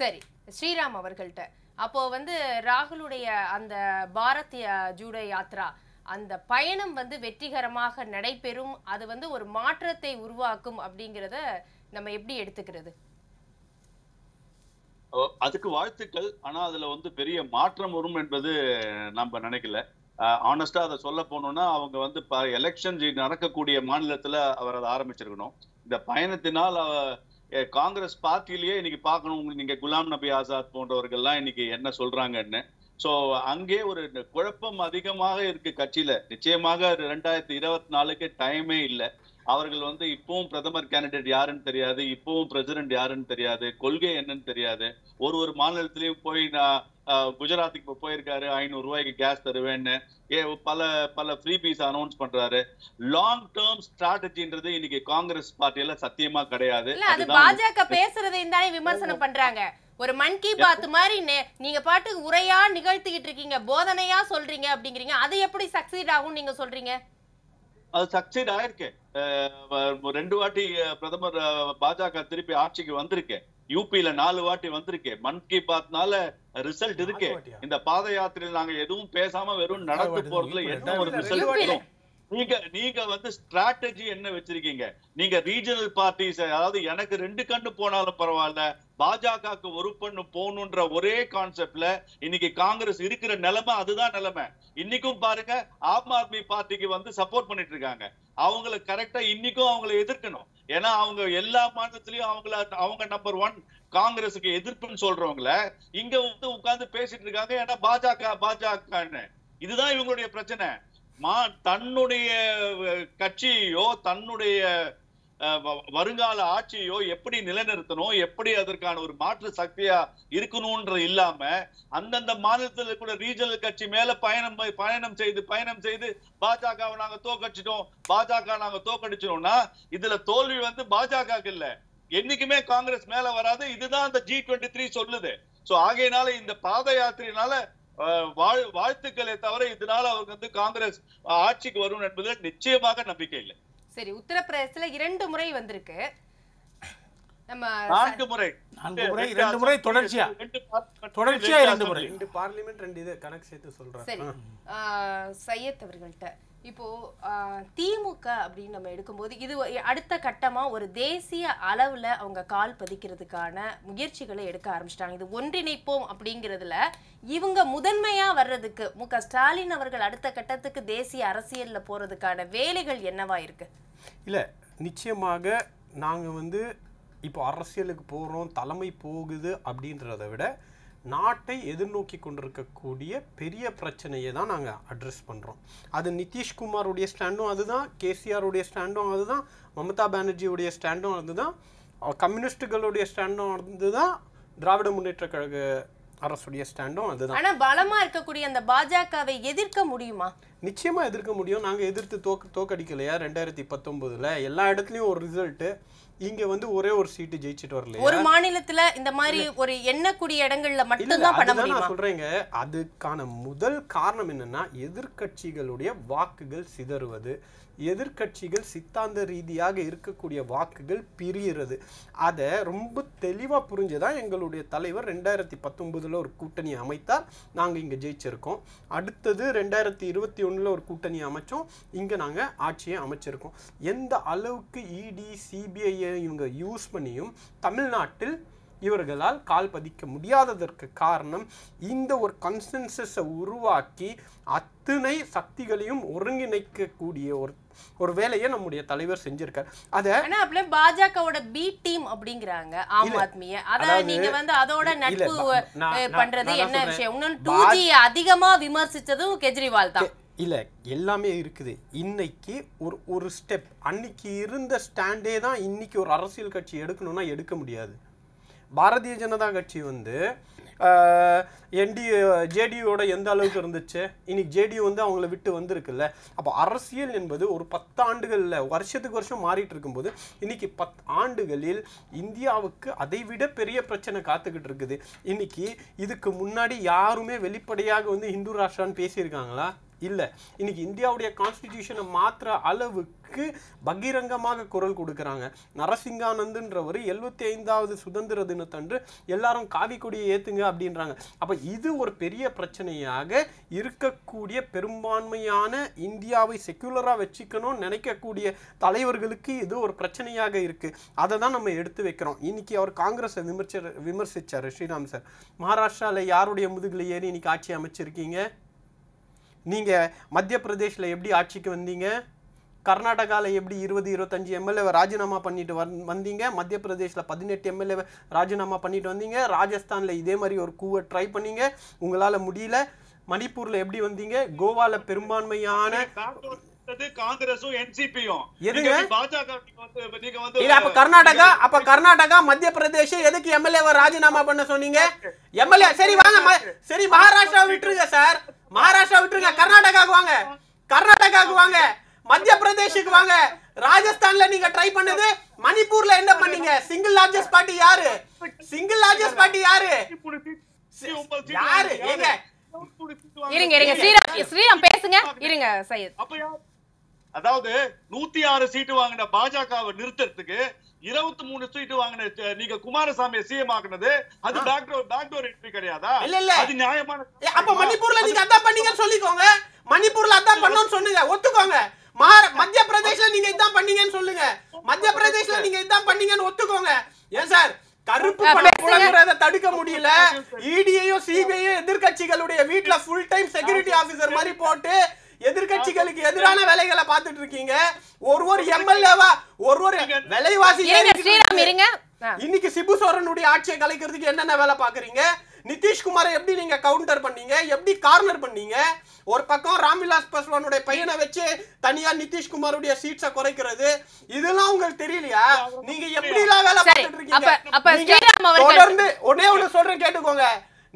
சரி ஸ்ரீராம் அவர்கள்ட்ட அப்போ வந்து ராகுலுடைய அந்த பாரதிய ஜூடோ யாத்ரா அந்த பயணம் வந்து வெற்றிகரமாக நடைபெறும் அது வந்து ஒரு மாற்றத்தை உருவாக்கும் அப்படிங்கிறத நம்ம எப்படி எடுத்துக்கிறது அதுக்கு வாழ்த்துக்கள் ஆனா அதுல வந்து பெரிய மாற்றம் வரும் என்பது நம்ம நினைக்கல ஆனஸ்டா அதை சொல்ல போனோம்னா அவங்க வந்து எலெக்ஷன் நடக்கக்கூடிய மாநிலத்துல அவர் அதை ஆரம்பிச்சிருக்கணும் இந்த பயணத்தினால் காங்கிரஸ் பார்ட்டிலேயே இன்னைக்கு பார்க்கணும் நீங்க குலாம் நபி ஆசாத் போன்றவர்கள்லாம் இன்னைக்கு என்ன சொல்றாங்கன்னு சோ அங்கே ஒரு குழப்பம் அதிகமாக இருக்கு கட்சியில நிச்சயமாக ரெண்டாயிரத்தி இருபத்தி நாலுக்கு டைமே இல்லை அவர்கள் வந்து இப்பவும் பிரதமர் கேண்டிடேட் யாருன்னு தெரியாது இப்பவும் பிரசிடென்ட் யாருன்னு தெரியாது கொள்கை என்னன்னு தெரியாது ஒரு ஒரு மாநிலத்திலயும் போய் நான் குஜராத்துக்கு இப்போ போயிருக்காரு ஐநூறு ரூபாய்க்கு கேஸ் தருவேன்னு ஏ பல பல ஃப்ரீ பீஸ் அனௌன்ஸ் பண்றாரு லாங் டேர்ம் ஸ்ட்ராட்டஜின்றது இன்னைக்கு காங்கிரஸ் பார்ட்டியில சத்தியமா கிடையாது பாஜக பேசுறதை விமர்சனம் பண்றாங்க ஒரு மன் கி பாத் மாதிரி நீங்க பாட்டு உரையா நிகழ்த்திக்கிட்டு இருக்கீங்க போதனையா சொல்றீங்க அப்படிங்கிறீங்க அது எப்படி சக்சீட் ஆகும் நீங்க சொல்றீங்க அது சக்சீட் ஆயிருக்கு ரெண்டு வாட்டி பிரதமர் பாஜக திருப்பி ஆட்சிக்கு வந்திருக்கு யூபியில நாலு வாட்டி வந்திருக்கு மன் கி பாத்னால ரிசல்ட் இருக்கு இந்த பாத யாத்திரையில் நாங்க எதுவும் பேசாம வெறும் நடந்து போறதுல என்ன ஒரு ரிசல்ட் வரும் நீங்க நீங்க வந்து ஸ்ட்ராட்டஜி என்ன வச்சிருக்கீங்க நீங்க ரீஜனல் பார்ட்டிஸ் அதாவது எனக்கு ரெண்டு கண்ணு போனாலும் பரவாயில்ல பாஜகவுக்கு ஒரு பண்ணு போகணுன்ற ஒரே கான்செப்ட்ல இன்னைக்கு காங்கிரஸ் இருக்கிற நிலைமை அதுதான் நிலைமை இன்னைக்கும் பாருங்க ஆம் ஆத்மி பார்ட்டிக்கு வந்து சப்போர்ட் பண்ணிட்டு இருக்காங்க அவங்கள கரெக்டா இன்னைக்கும் அவங்கள எதிர்க்கணும் ஏன்னா அவங்க எல்லா மாநிலத்திலயும் அவங்கள அவங்க நம்பர் ஒன் காங்கிரஸுக்கு எதிர்ப்புன்னு சொல்றவங்கள இங்க வந்து உட்கார்ந்து பேசிட்டு இருக்காங்க ஏன்னா பாஜக பாஜகன்னு இதுதான் இவங்களுடைய பிரச்சனை மா தன்னுடைய கட்சியோ தன்னுடைய வருங்கால ஆட்சியோ எப்படி நிலைநிறுத்தணும் எப்படி அதற்கான ஒரு மாற்று சக்தியா இருக்கணும்ன்ற இல்லாம அந்தந்த மாநிலத்தில் கூட ரீஜனல் கட்சி மேல பயணம் பயணம் செய்து பயணம் செய்து பாஜகவை நாங்க தோக்கடிச்சிட்டோம் பாஜக நாங்க தோக்கடிச்சிட்டோம்னா இதுல தோல்வி வந்து பாஜகவுக்கு இல்ல என்னைக்குமே காங்கிரஸ் மேல வராது இதுதான் அந்த ஜி டுவெண்ட்டி த்ரீ சொல்லுது சோ ஆகையினால இந்த பாத யாத்திரையினால வாழ்த்துக்களை தவிர இதனால அவருக்கு வந்து காங்கிரஸ் ஆட்சிக்கு வரும் என்பதில் நிச்சயமாக நம்பிக்கை இல்லை சரி உத்தரப்பிரதேசத்துல இரண்டு முறை வந்திருக்கு நம்ம நான்கு முறை நான்கு முறை இரண்டு முறை தொடர்ச்சியா தொடர்ச்சியா இரண்டு முறை ரெண்டு பார்லிமெண்ட் ரெண்டு இது கணக்கு சேர்த்து சொல்றேன் சரி சையத் அவர்கள்ட்ட இப்போ திமுக அப்படின்னு நம்ம எடுக்கும்போது இது அடுத்த கட்டமா ஒரு தேசிய அளவுல அவங்க கால் பதிக்கிறதுக்கான முயற்சிகளை எடுக்க ஆரம்பிச்சிட்டாங்க இது ஒன்றிணைப்போம் அப்படிங்கிறதுல இவங்க முதன்மையா வர்றதுக்கு மு ஸ்டாலின் அவர்கள் அடுத்த கட்டத்துக்கு தேசிய அரசியல்ல போறதுக்கான வேலைகள் என்னவா இருக்கு இல்ல நிச்சயமாக நாங்க வந்து இப்போ அரசியலுக்கு போகிறோம் தலைமை போகுது அப்படின்றத விட நாட்டை எதிர்நோக்கி கொண்டிருக்கக்கூடிய பெரிய பிரச்சனையை தான் நாங்கள் அட்ரஸ் பண்ணுறோம் அது நிதிஷ்குமாருடைய ஸ்டாண்டும் அதுதான் கேசிஆருடைய ஸ்டாண்டும் அதுதான் மமதா பானர்ஜியுடைய ஸ்டாண்டும் அதுதான் கம்யூனிஸ்டுகளுடைய ஸ்டாண்டும் அதுதான் திராவிட முன்னேற்ற கழக அரசுடைய ஸ்டாண்டும் அதுதான் ஆனால் பலமாக இருக்கக்கூடிய அந்த பாஜகவை எதிர்க்க முடியுமா நிச்சயமாக எதிர்க்க முடியும் நாங்கள் எதிர்த்து தோக்க தோக்கடிக்கலையா ரெண்டாயிரத்தி பத்தொம்போதில் எல்லா இடத்துலையும் ஒரு ரிசல்ட்டு இங்க வந்து ஒரே ஒரு சீட்டு ஜெயிச்சிட்டு வரல ஒரு மாநிலத்துல இந்த மாதிரி ஒரு எண்ணக்கூடிய இடங்கள்ல மட்டும் தான் பண்ண முடியும் சொல்றேங்க அதுக்கான முதல் காரணம் என்னன்னா எதிர்கட்சிகளுடைய வாக்குகள் சிதறுவது எதிர்கட்சிகள் சித்தாந்த ரீதியாக இருக்கக்கூடிய வாக்குகள் பிரிகிறது அதை ரொம்ப தெளிவாக புரிஞ்சுதான் எங்களுடைய தலைவர் ரெண்டாயிரத்தி பத்தொன்பதில் ஒரு கூட்டணி அமைத்தார் நாங்கள் இங்கே ஜெயிச்சிருக்கோம் அடுத்தது ரெண்டாயிரத்தி இருபத்தி ஒன்றில் ஒரு கூட்டணி அமைச்சோம் இங்கே நாங்கள் ஆட்சியை அமைச்சிருக்கோம் எந்த அளவுக்கு இடி சிபிஐயை இவங்க யூஸ் பண்ணியும் தமிழ்நாட்டில் இவர்களால் கால் பதிக்க முடியாததற்கு காரணம் இந்த ஒரு கன்சென்சஸை உருவாக்கி அத்தனை சக்திகளையும் ஒருங்கிணைக்கக்கூடிய ஒரு ஒரு வேலையை நம்முடைய தலைவர் செஞ்சிருக்காரு அத அப்படியே பாஜகவோட பி டீம் அப்படிங்கிறாங்க ஆம் ஆத்மிய அதாவது நீங்க வந்து அதோட நட்பு பண்றது என்ன விஷயம் இன்னும் டூ அதிகமா விமர்சிச்சதும் கெஜ்ரிவால் தான் இல்லை எல்லாமே இருக்குது இன்னைக்கு ஒரு ஒரு ஸ்டெப் அன்னைக்கு இருந்த ஸ்டாண்டே தான் இன்னைக்கு ஒரு அரசியல் கட்சி எடுக்கணும்னா எடுக்க முடியாது பாரதிய ஜனதா கட்சி வந்து என்டி ஜேடியூவோட எந்த அளவுக்கு இருந்துச்சு இன்னைக்கு ஜேடியூ வந்து அவங்கள விட்டு வந்திருக்குல்ல அப்போ அரசியல் என்பது ஒரு பத்தாண்டுகளில் வருஷத்துக்கு வருஷம் மாறிட்டு இருக்கும்போது இன்னைக்கு பத் ஆண்டுகளில் இந்தியாவுக்கு அதை விட பெரிய பிரச்சனை காத்துக்கிட்டு இருக்குது இன்னைக்கு இதுக்கு முன்னாடி யாருமே வெளிப்படையாக வந்து இந்து ராஷ்டிரான்னு பேசியிருக்காங்களா இல்லை இன்னைக்கு இந்தியாவுடைய கான்ஸ்டிடியூஷனை மாற்றுற அளவுக்கு பகிரங்கமாக குரல் கொடுக்குறாங்க நரசிங்கானந்துன்றவர் எழுபத்தி ஐந்தாவது சுதந்திர தினத்தன்று எல்லாரும் காவி கொடியை ஏற்றுங்க அப்படின்றாங்க அப்போ இது ஒரு பெரிய பிரச்சனையாக இருக்கக்கூடிய பெரும்பான்மையான இந்தியாவை செக்குலராக வச்சுக்கணும்னு நினைக்கக்கூடிய தலைவர்களுக்கு இது ஒரு பிரச்சனையாக இருக்குது அதை தான் நம்ம எடுத்து வைக்கிறோம் இன்னைக்கு அவர் காங்கிரஸை விமர்ச விமர்சித்தார் ஸ்ரீராம் சார் மகாராஷ்டிராவில் யாருடைய முதுகில் ஏறி இன்னைக்கு ஆட்சி அமைச்சிருக்கீங்க நீங்கள் மத்திய பிரதேஷில் எப்படி ஆட்சிக்கு வந்தீங்க கர்நாடகாவில் எப்படி இருபது இருபத்தஞ்சி எம்எல்ஏவை ராஜினாமா பண்ணிட்டு வந் வந்தீங்க மத்திய பிரதேஷில் பதினெட்டு எம்எல்ஏ ராஜினாமா பண்ணிட்டு வந்தீங்க ராஜஸ்தானில் இதே மாதிரி ஒரு கூவை ட்ரை பண்ணீங்க உங்களால் முடியல மணிப்பூரில் எப்படி வந்தீங்க கோவாவில் பெரும்பான்மையான காங்கிரஸும் என்சிபியும் எதுங்க பாஜக நீங்க வந்து அப்ப கர்நாடகா அப்ப கர்நாடகா மத்திய பிரதேஷ் எதுக்கு எம்எல்ஏவை ராஜினாமா பண்ண சொன்னீங்க எம்எல்ஏ சரி வாங்க சரி மகாராஷ்டிரா விட்டுருங்க சார் மகாராஷ்டிரா விட்டுருங்க கர்நாடகாவுக்கு வாங்க கர்நாடகாவுக்கு வாங்க மத்திய பிரதேஷுக்கு வாங்க ராஜஸ்தான்ல நீங்க ட்ரை பண்ணது மணிப்பூர்ல என்ன பண்ணீங்க சிங்கிள் லார்ஜஸ்ட் பார்ட்டி யாரு சிங்கிள் லார்ஜஸ்ட் பார்ட்டி யாரு யாரு இருங்க இருங்க ஸ்ரீராம் ஸ்ரீராம் பேசுங்க இருங்க சையத் அதாவது நூத்தி ஆறு சீட்டு வாங்கின பாஜகவை நிறுத்துறதுக்கு இருபத்தி மூணு சீட்டு வாங்கின நீங்க குமாரசாமி சிஎம் ஆகினது அது பேக்டோர் பேக்டோர் என்ட்ரி கிடையாதா இல்ல இல்ல அது நியாயமான அப்ப மணிப்பூர்ல நீங்க அதான் பண்ணீங்கன்னு சொல்லிக்கோங்க மணிப்பூர்ல அதான் பண்ணோம்னு சொல்லுங்க ஒத்துக்கோங்க மாற மத்திய பிரதேஷ்ல நீங்க இதான் பண்ணீங்கன்னு சொல்லுங்க மத்திய பிரதேஷ்ல நீங்க இதான் பண்ணீங்கன்னு ஒத்துக்கோங்க ஏன் சார் கருப்பு பணம் புழங்குறத தடுக்க முடியல இடியையும் e சிபிஐயும் எதிர்கட்சிகளுடைய வீட்டுல ஃபுல் டைம் செக்யூரிட்டி ஆபீசர் மாதிரி போட்டு எதிர்கட்சிகளுக்கு எதிரான வேலைகளை பார்த்துட்டு இருக்கீங்க ஒரு ஒரு எம்எல்ஏவா ஒரு ஒரு விலைவாசி இன்னைக்கு சிபு சோரனுடைய ஆட்சியை கலைக்கிறதுக்கு என்னென்ன வேலை பாக்குறீங்க நிதிஷ்குமாரை எப்படி நீங்க கவுண்டர் பண்ணீங்க எப்படி கார்னர் பண்ணீங்க ஒரு பக்கம் ராம்விலாஸ் பாஸ்வானுடைய பையனை வச்சு தனியா நிதிஷ்குமாருடைய சீட்ஸை குறைக்கிறது இதெல்லாம் உங்களுக்கு தெரியலையா நீங்க எப்படி எல்லாம் வேலை பார்த்துட்டு இருக்கீங்க தொடர்ந்து ஒன்னே ஒண்ணு சொல்றேன் கேட்டுக்கோங்க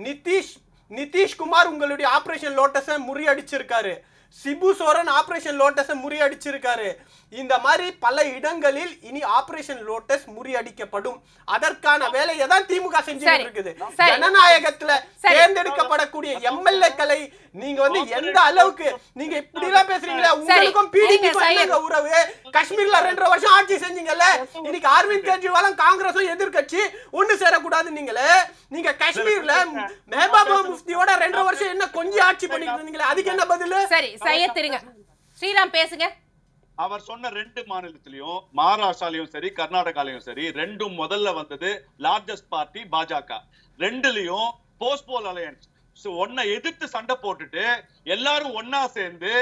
நிதிஷ் நிதிஷ்குமார் உங்களுடைய ஆபரேஷன் லோட்டஸை முறியடிச்சிருக்காரு சிபு சோரன் ஆப்ரேஷன் லோட்டஸை முறியடிச்சிருக்காரு இந்த மாதிரி பல இடங்களில் இனி ஆபரேஷன் லோட்டஸ் முறியடிக்கப்படும் அதற்கான வேலையை தான் திமுக செஞ்சு இருக்குது ஜனநாயகத்துல தேர்ந்தெடுக்கப்படக்கூடிய எம்எல்ஏக்களை நீங்க வந்து எந்த அளவுக்கு நீங்க இப்படி எல்லாம் பேசுறீங்களா உங்களுக்கும் பிடிக்கும் உறவு காஷ்மீர்ல ரெண்டரை வருஷம் ஆட்சி செஞ்சீங்கல்ல இன்னைக்கு அரவிந்த் கெஜ்ரிவாலும் காங்கிரஸும் எதிர்கட்சி ஒண்ணு சேரக்கூடாது நீங்களே நீங்க காஷ்மீர்ல மெஹபாபா முஃப்தியோட ரெண்டரை வருஷம் என்ன கொஞ்சம் ஆட்சி பண்ணிட்டு இருந்தீங்களே அதுக்கு என்ன பதில் சரி சையத்திருங்க ஸ்ரீராம் பேசுங்க அவர் சொன்ன ரெண்டு மாநிலத்திலையும் மகாராஷ்டிராலையும் சரி கர்நாடகாலையும் சரி ரெண்டும் முதல்ல வந்தது லார்ஜஸ்ட் பார்ட்டி பாஜக ரெண்டுலயும் போல் அலையன்ஸ் உன்னை எதிர்த்து சண்டை போட்டுட்டு எல்லாரும் ஒன்னா சேர்ந்து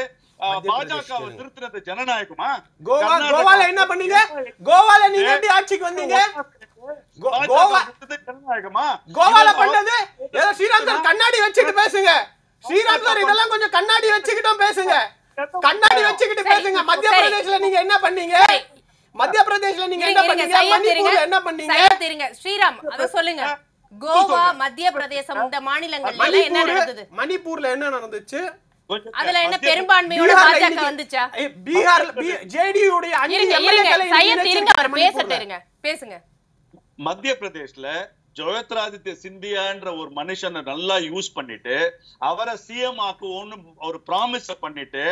பாஜகவை நிறுத்துறது ஜனநாயகமா கோவால என்ன பண்ணீங்க கோவால நீங்க எப்படி ஆட்சிக்கு வந்தீங்க கோவா ஜனநாயகமா கோவால பண்ணது ஏதோ ஸ்ரீராம் கண்ணாடி வச்சுட்டு பேசுங்க ஸ்ரீராம் இதெல்லாம் கொஞ்சம் கண்ணாடி வச்சுக்கிட்டும் பேசுங்க கண்ணாடி வச்சுக்கிட்டு பேசுங்க மத்திய பிரதேசல நீங்க என்ன பண்ணீங்க மத்திய பிரதேசல நீங்க என்ன பண்ணீங்க என்ன பண்ணீங்க ஸ்ரீராம் அத சொல்லுங்க கோவா மத்திய பிரதேசம் இந்த மாநிலங்கள்ல என்ன நடந்தது மணிப்பூர்ல என்ன நடந்துச்சு அதுல என்ன பெரும்பான்மையோட பாஜக வந்துச்சா பீகார் ஜேடியுடைய இருங்க இருங்க சையத் இருங்க அவர் பேசட்டும் இருங்க பேசுங்க மத்திய பிரதேஷ்ல ஜோயத்ராதித்ய சிந்தியான்ற ஒரு மனுஷனை நல்லா யூஸ் பண்ணிட்டு அவரை சிஎம் ஆக்குவோம்னு ஒரு ப்ராமிஸ் பண்ணிட்டு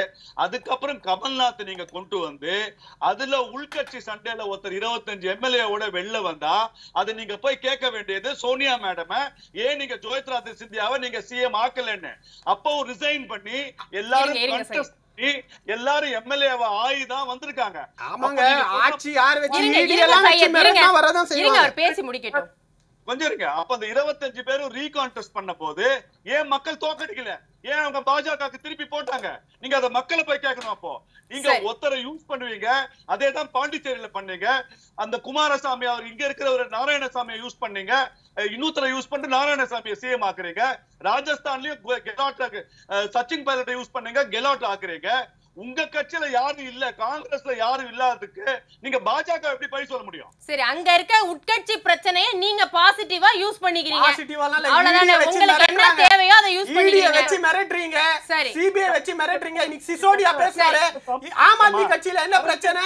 அதுக்கப்புறம் கமல்நாத் நீங்க கொண்டு வந்து அதுல உள்கட்சி சண்டையில ஒருத்தர் இருபத்தஞ்சு எம்எல்ஏவோட வெளில வந்தா அது நீங்க போய் கேட்க வேண்டியது சோனியா மேடம் ஏன் நீங்க ஜோயத்ராதித்ய சிந்தியாவை நீங்க சிஎம் ஆக்கலன்னு அப்போ ரிசைன் பண்ணி எல்லாரும் எல்லாரும் எம்எல்ஏவா ஆயி தான் வந்திருக்காங்க ஆமாங்க ஆட்சி யார் வச்சு வரதான் பேசி முடிக்கட்டும் வந்துருங்க அப்ப அந்த இருபத்தஞ்சு பேரும் ரீகான்டெஸ்ட் பண்ண போது ஏன் மக்கள் தோக்கடிக்கல ஏன் அவங்க பாஜக திருப்பி போட்டாங்க நீங்க அதை மக்களை போய் கேட்கணும் அப்போ நீங்க ஒருத்தரை யூஸ் பண்ணுவீங்க அதே தான் பாண்டிச்சேரியில பண்ணீங்க அந்த குமாரசாமி அவர் இங்க இருக்கிற ஒரு நாராயணசாமியை யூஸ் பண்ணீங்க இன்னொருத்தரை யூஸ் பண்ணி நாராயணசாமியை சிஎம் ஆக்குறீங்க ராஜஸ்தான்லயும் கெலாட் சச்சின் பைலட்டை யூஸ் பண்ணீங்க கெலாட் ஆக்குறீங்க உங்க கட்சியில யாரும் இல்ல காங்கிரஸ்ல யாரும் இல்லாததுக்கு நீங்க பாஜக எப்படி பழி சொல்ல முடியும் சரி அங்க இருக்க உட்கட்சி பிரச்சனைய நீங்க பாசிட்டிவா யூஸ் பண்ணிக்கிறீங்க பாசிட்டிவாலாம் அவ்வளவுதானே உங்களுக்கு என்ன தேவையோ அதை யூஸ் பண்ணிக்கிறீங்க வச்சு மிரட்டுறீங்க சரி சிபிஐ வச்சு மிரட்டுறீங்க இன்னைக்கு சிசோடியா பேசுறாரு ஆம் ஆத்மி கட்சியில என்ன பிரச்சனை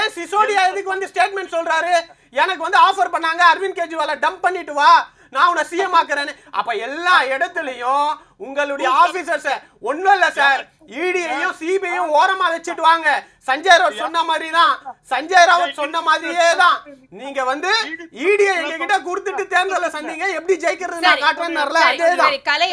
ஏன் சிசோடியா எதுக்கு வந்து ஸ்டேட்மெண்ட் சொல்றாரு எனக்கு வந்து ஆஃபர் பண்ணாங்க அரவிந்த் கெஜ்ரிவால டம்ப் பண்ணிட்டு வா நான் உன்னை சிஎம் ஆக்குறேன்னு அப்ப எல்லா இடத்துலயும் உங்களுடைய ஆபீசர்ஸ் ஒண்ணும் இல்ல சார் இடியையும் e சிபிஐயும் ஓரமா வச்சுட்டு வாங்க சஞ்சய் ராவத் சொன்ன மாதிரிதான் சஞ்சய் ராவத் சொன்ன மாதிரியே தான் நீங்க வந்து இடியை e e எங்க கிட்ட கொடுத்துட்டு தேர்தல சந்திங்க எப்படி ஜெயிக்கிறது நான் காட்டுறேன்னு அதேதான் கலை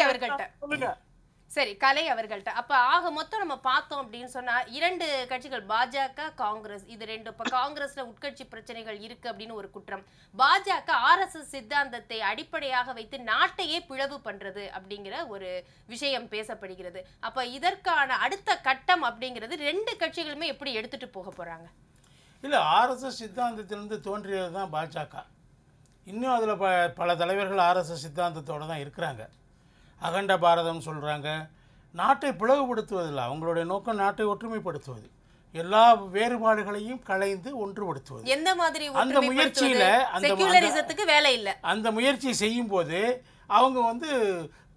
சரி கலை அவர்கள்ட்ட அப்ப ஆக மொத்தம் நம்ம பார்த்தோம் அப்படின்னு சொன்னா இரண்டு கட்சிகள் பாஜக காங்கிரஸ் இது ரெண்டு இப்ப காங்கிரஸ்ல உட்கட்சி பிரச்சனைகள் இருக்கு அப்படின்னு ஒரு குற்றம் பாஜக ஆர் எஸ் எஸ் சித்தாந்தத்தை அடிப்படையாக வைத்து நாட்டையே பிளவு பண்றது அப்படிங்கிற ஒரு விஷயம் பேசப்படுகிறது அப்ப இதற்கான அடுத்த கட்டம் அப்படிங்கிறது ரெண்டு கட்சிகளுமே எப்படி எடுத்துட்டு போக போறாங்க இல்ல ஆர்எஸ்எஸ் சித்தாந்தத்திலிருந்து தோன்றியது தான் பாஜக இன்னும் அதில் ப பல தலைவர்கள் ஆர்எஸ்எஸ் சித்தாந்தத்தோடு தான் இருக்கிறாங்க அகண்ட பாரதம் சொல்கிறாங்க நாட்டை பிளவுபடுத்துவதில்லை அவங்களுடைய நோக்கம் நாட்டை ஒற்றுமைப்படுத்துவது எல்லா வேறுபாடுகளையும் கலைந்து ஒன்றுபடுத்துவது எந்த மாதிரி அந்த முயற்சியில் அந்த வேலை இல்லை அந்த முயற்சி செய்யும் போது அவங்க வந்து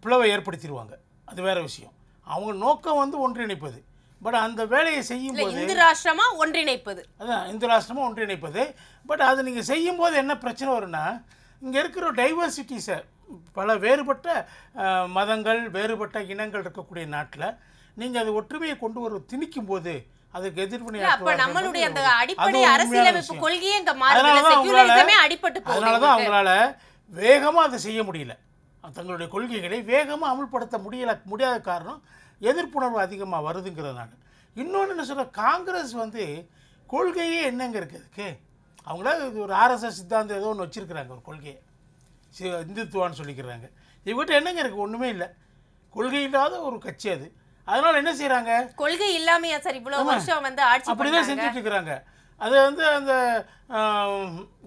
பிளவை ஏற்படுத்திடுவாங்க அது வேற விஷயம் அவங்க நோக்கம் வந்து ஒன்றிணைப்பது பட் அந்த வேலையை செய்யும் போது இந்து ராஷ்டிரமா ஒன்றிணைப்பது அதான் இந்து ராஷ்டிரமா ஒன்றிணைப்பது பட் அது நீங்கள் செய்யும் போது என்ன பிரச்சனை வரும்னா இங்கே இருக்கிற டைவர்சிட்டிஸை பல வேறுபட்ட மதங்கள் வேறுபட்ட இனங்கள் இருக்கக்கூடிய நாட்டில் நீங்கள் அது ஒற்றுமையை கொண்டு வர திணிக்கும் போது அதுக்கு எதிர்ப்பு நம்மளுடைய அந்த அடிப்படை அரசியலமைப்பு கொள்கையே இங்கே மாறி அடிப்பட்டு அதனால தான் அவங்களால வேகமாக அதை செய்ய முடியல தங்களுடைய கொள்கைகளை வேகமாக அமல்படுத்த முடியல முடியாத காரணம் எதிர்ப்புணர்வு அதிகமாக வருதுங்கிறதுனால இன்னொன்று என்ன சொல்ல காங்கிரஸ் வந்து கொள்கையே என்னங்க இருக்குது அவங்கள ஒரு ஆர்எஸ்எஸ் சித்தாந்தம் ஏதோ ஒன்று வச்சிருக்கிறாங்க ஒரு கொள்கையை இந்துத்துவான்னு சொல்லிக்கிறாங்க இவங்ககிட்ட என்னங்க இருக்குது ஒன்றுமே இல்லை கொள்கை இல்லாத ஒரு கட்சி அது அதனால் என்ன செய்கிறாங்க கொள்கை இல்லாமையா சார் இவ்வளோ வருஷம் வந்து ஆட்சி அப்படி தான் செஞ்சுட்டு இருக்கிறாங்க அது வந்து அந்த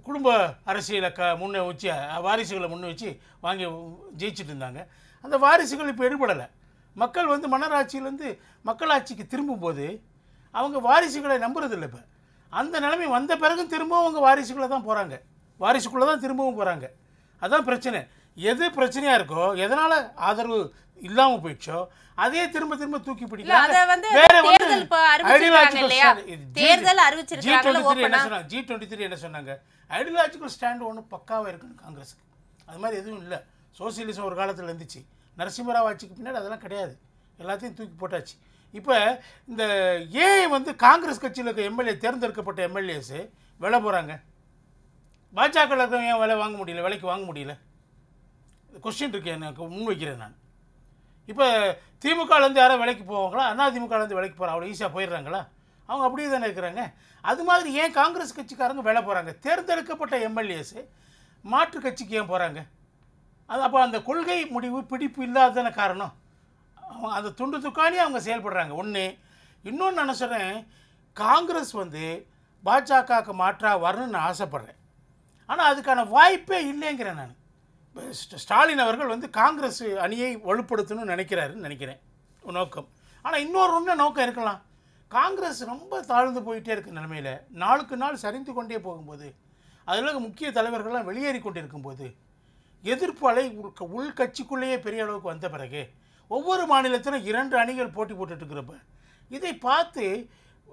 குடும்ப அரசியலை க முன்னே வச்சு வாரிசுகளை முன்னே வச்சு வாங்கி ஜெயிச்சுட்டு இருந்தாங்க அந்த வாரிசுகள் இப்போ எடுபடலை மக்கள் வந்து மன்னராட்சியிலேருந்து மக்களாட்சிக்கு திரும்பும்போது அவங்க வாரிசுகளை நம்புறதில்லை இப்போ அந்த நிலைமை வந்த பிறகும் திரும்பவும் அவங்க வாரிசுக்குள்ளே தான் போகிறாங்க வாரிசுக்குள்ளே தான் திரும்பவும் போகிறாங்க அதுதான் பிரச்சனை எது பிரச்சனையாக இருக்கோ எதனால் ஆதரவு இல்லாமல் போயிடுச்சோ அதே திரும்ப திரும்ப தூக்கி பிடிக்கலாம் ஜி டுவெண்ட்டி த்ரீ என்ன சொன்னாங்க ஐடியாலஜிக்கல் ஸ்டாண்ட் ஒன்று பக்காவாக இருக்குன்னு காங்கிரஸுக்கு அது மாதிரி எதுவும் இல்லை சோசியலிசம் ஒரு காலத்தில் இருந்துச்சு நரசிம்மராவ் ஆட்சிக்கு பின்னாடி அதெல்லாம் கிடையாது எல்லாத்தையும் தூக்கி போட்டாச்சு இப்போ இந்த ஏன் வந்து காங்கிரஸ் கட்சியில் இருக்க எம்எல்ஏ தேர்ந்தெடுக்கப்பட்ட எம்எல்ஏஸு வெளில போகிறாங்க பாஜக இருக்கிறவங்க ஏன் விலை வாங்க முடியல விலைக்கு வாங்க முடியல கொஸ்டின் இருக்கு எனக்கு முன்வைக்கிறேன் நான் இப்போ திமுகலேருந்து யாரோ விலைக்கு போவாங்களா அண்ணா திமுகலேருந்து விலைக்கு போகிறா அவ்வளோ ஈஸியாக போயிடுறாங்களா அவங்க அப்படியே தானே இருக்கிறாங்க அது மாதிரி ஏன் காங்கிரஸ் கட்சிக்காரங்க வேலை போகிறாங்க தேர்ந்தெடுக்கப்பட்ட எம்எல்ஏஸ் மாற்று கட்சிக்கு ஏன் போகிறாங்க அது அப்போ அந்த கொள்கை முடிவு பிடிப்பு இல்லாததான காரணம் அவங்க அந்த துண்டு துக்கானே அவங்க செயல்படுறாங்க ஒன்று இன்னொன்று நான் சொல்கிறேன் காங்கிரஸ் வந்து பாஜகவுக்கு மாற்றாக வரணும்னு நான் ஆசைப்பட்றேன் ஆனால் அதுக்கான வாய்ப்பே இல்லைங்கிறேன் நான் ஸ்டாலின் அவர்கள் வந்து காங்கிரஸ் அணியை வலுப்படுத்தணும்னு நினைக்கிறாருன்னு நினைக்கிறேன் நோக்கம் ஆனால் இன்னொரு ஒன்று நோக்கம் இருக்கலாம் காங்கிரஸ் ரொம்ப தாழ்ந்து போயிட்டே இருக்க நிலைமையில் நாளுக்கு நாள் சரிந்து கொண்டே போகும்போது அதில் முக்கிய தலைவர்கள்லாம் வெளியேறி கொண்டிருக்கும்போது எதிர்ப்பு அலை உள் பெரிய அளவுக்கு வந்த பிறகு ஒவ்வொரு மாநிலத்திலும் இரண்டு அணிகள் போட்டி இருக்கிறப்ப இதை பார்த்து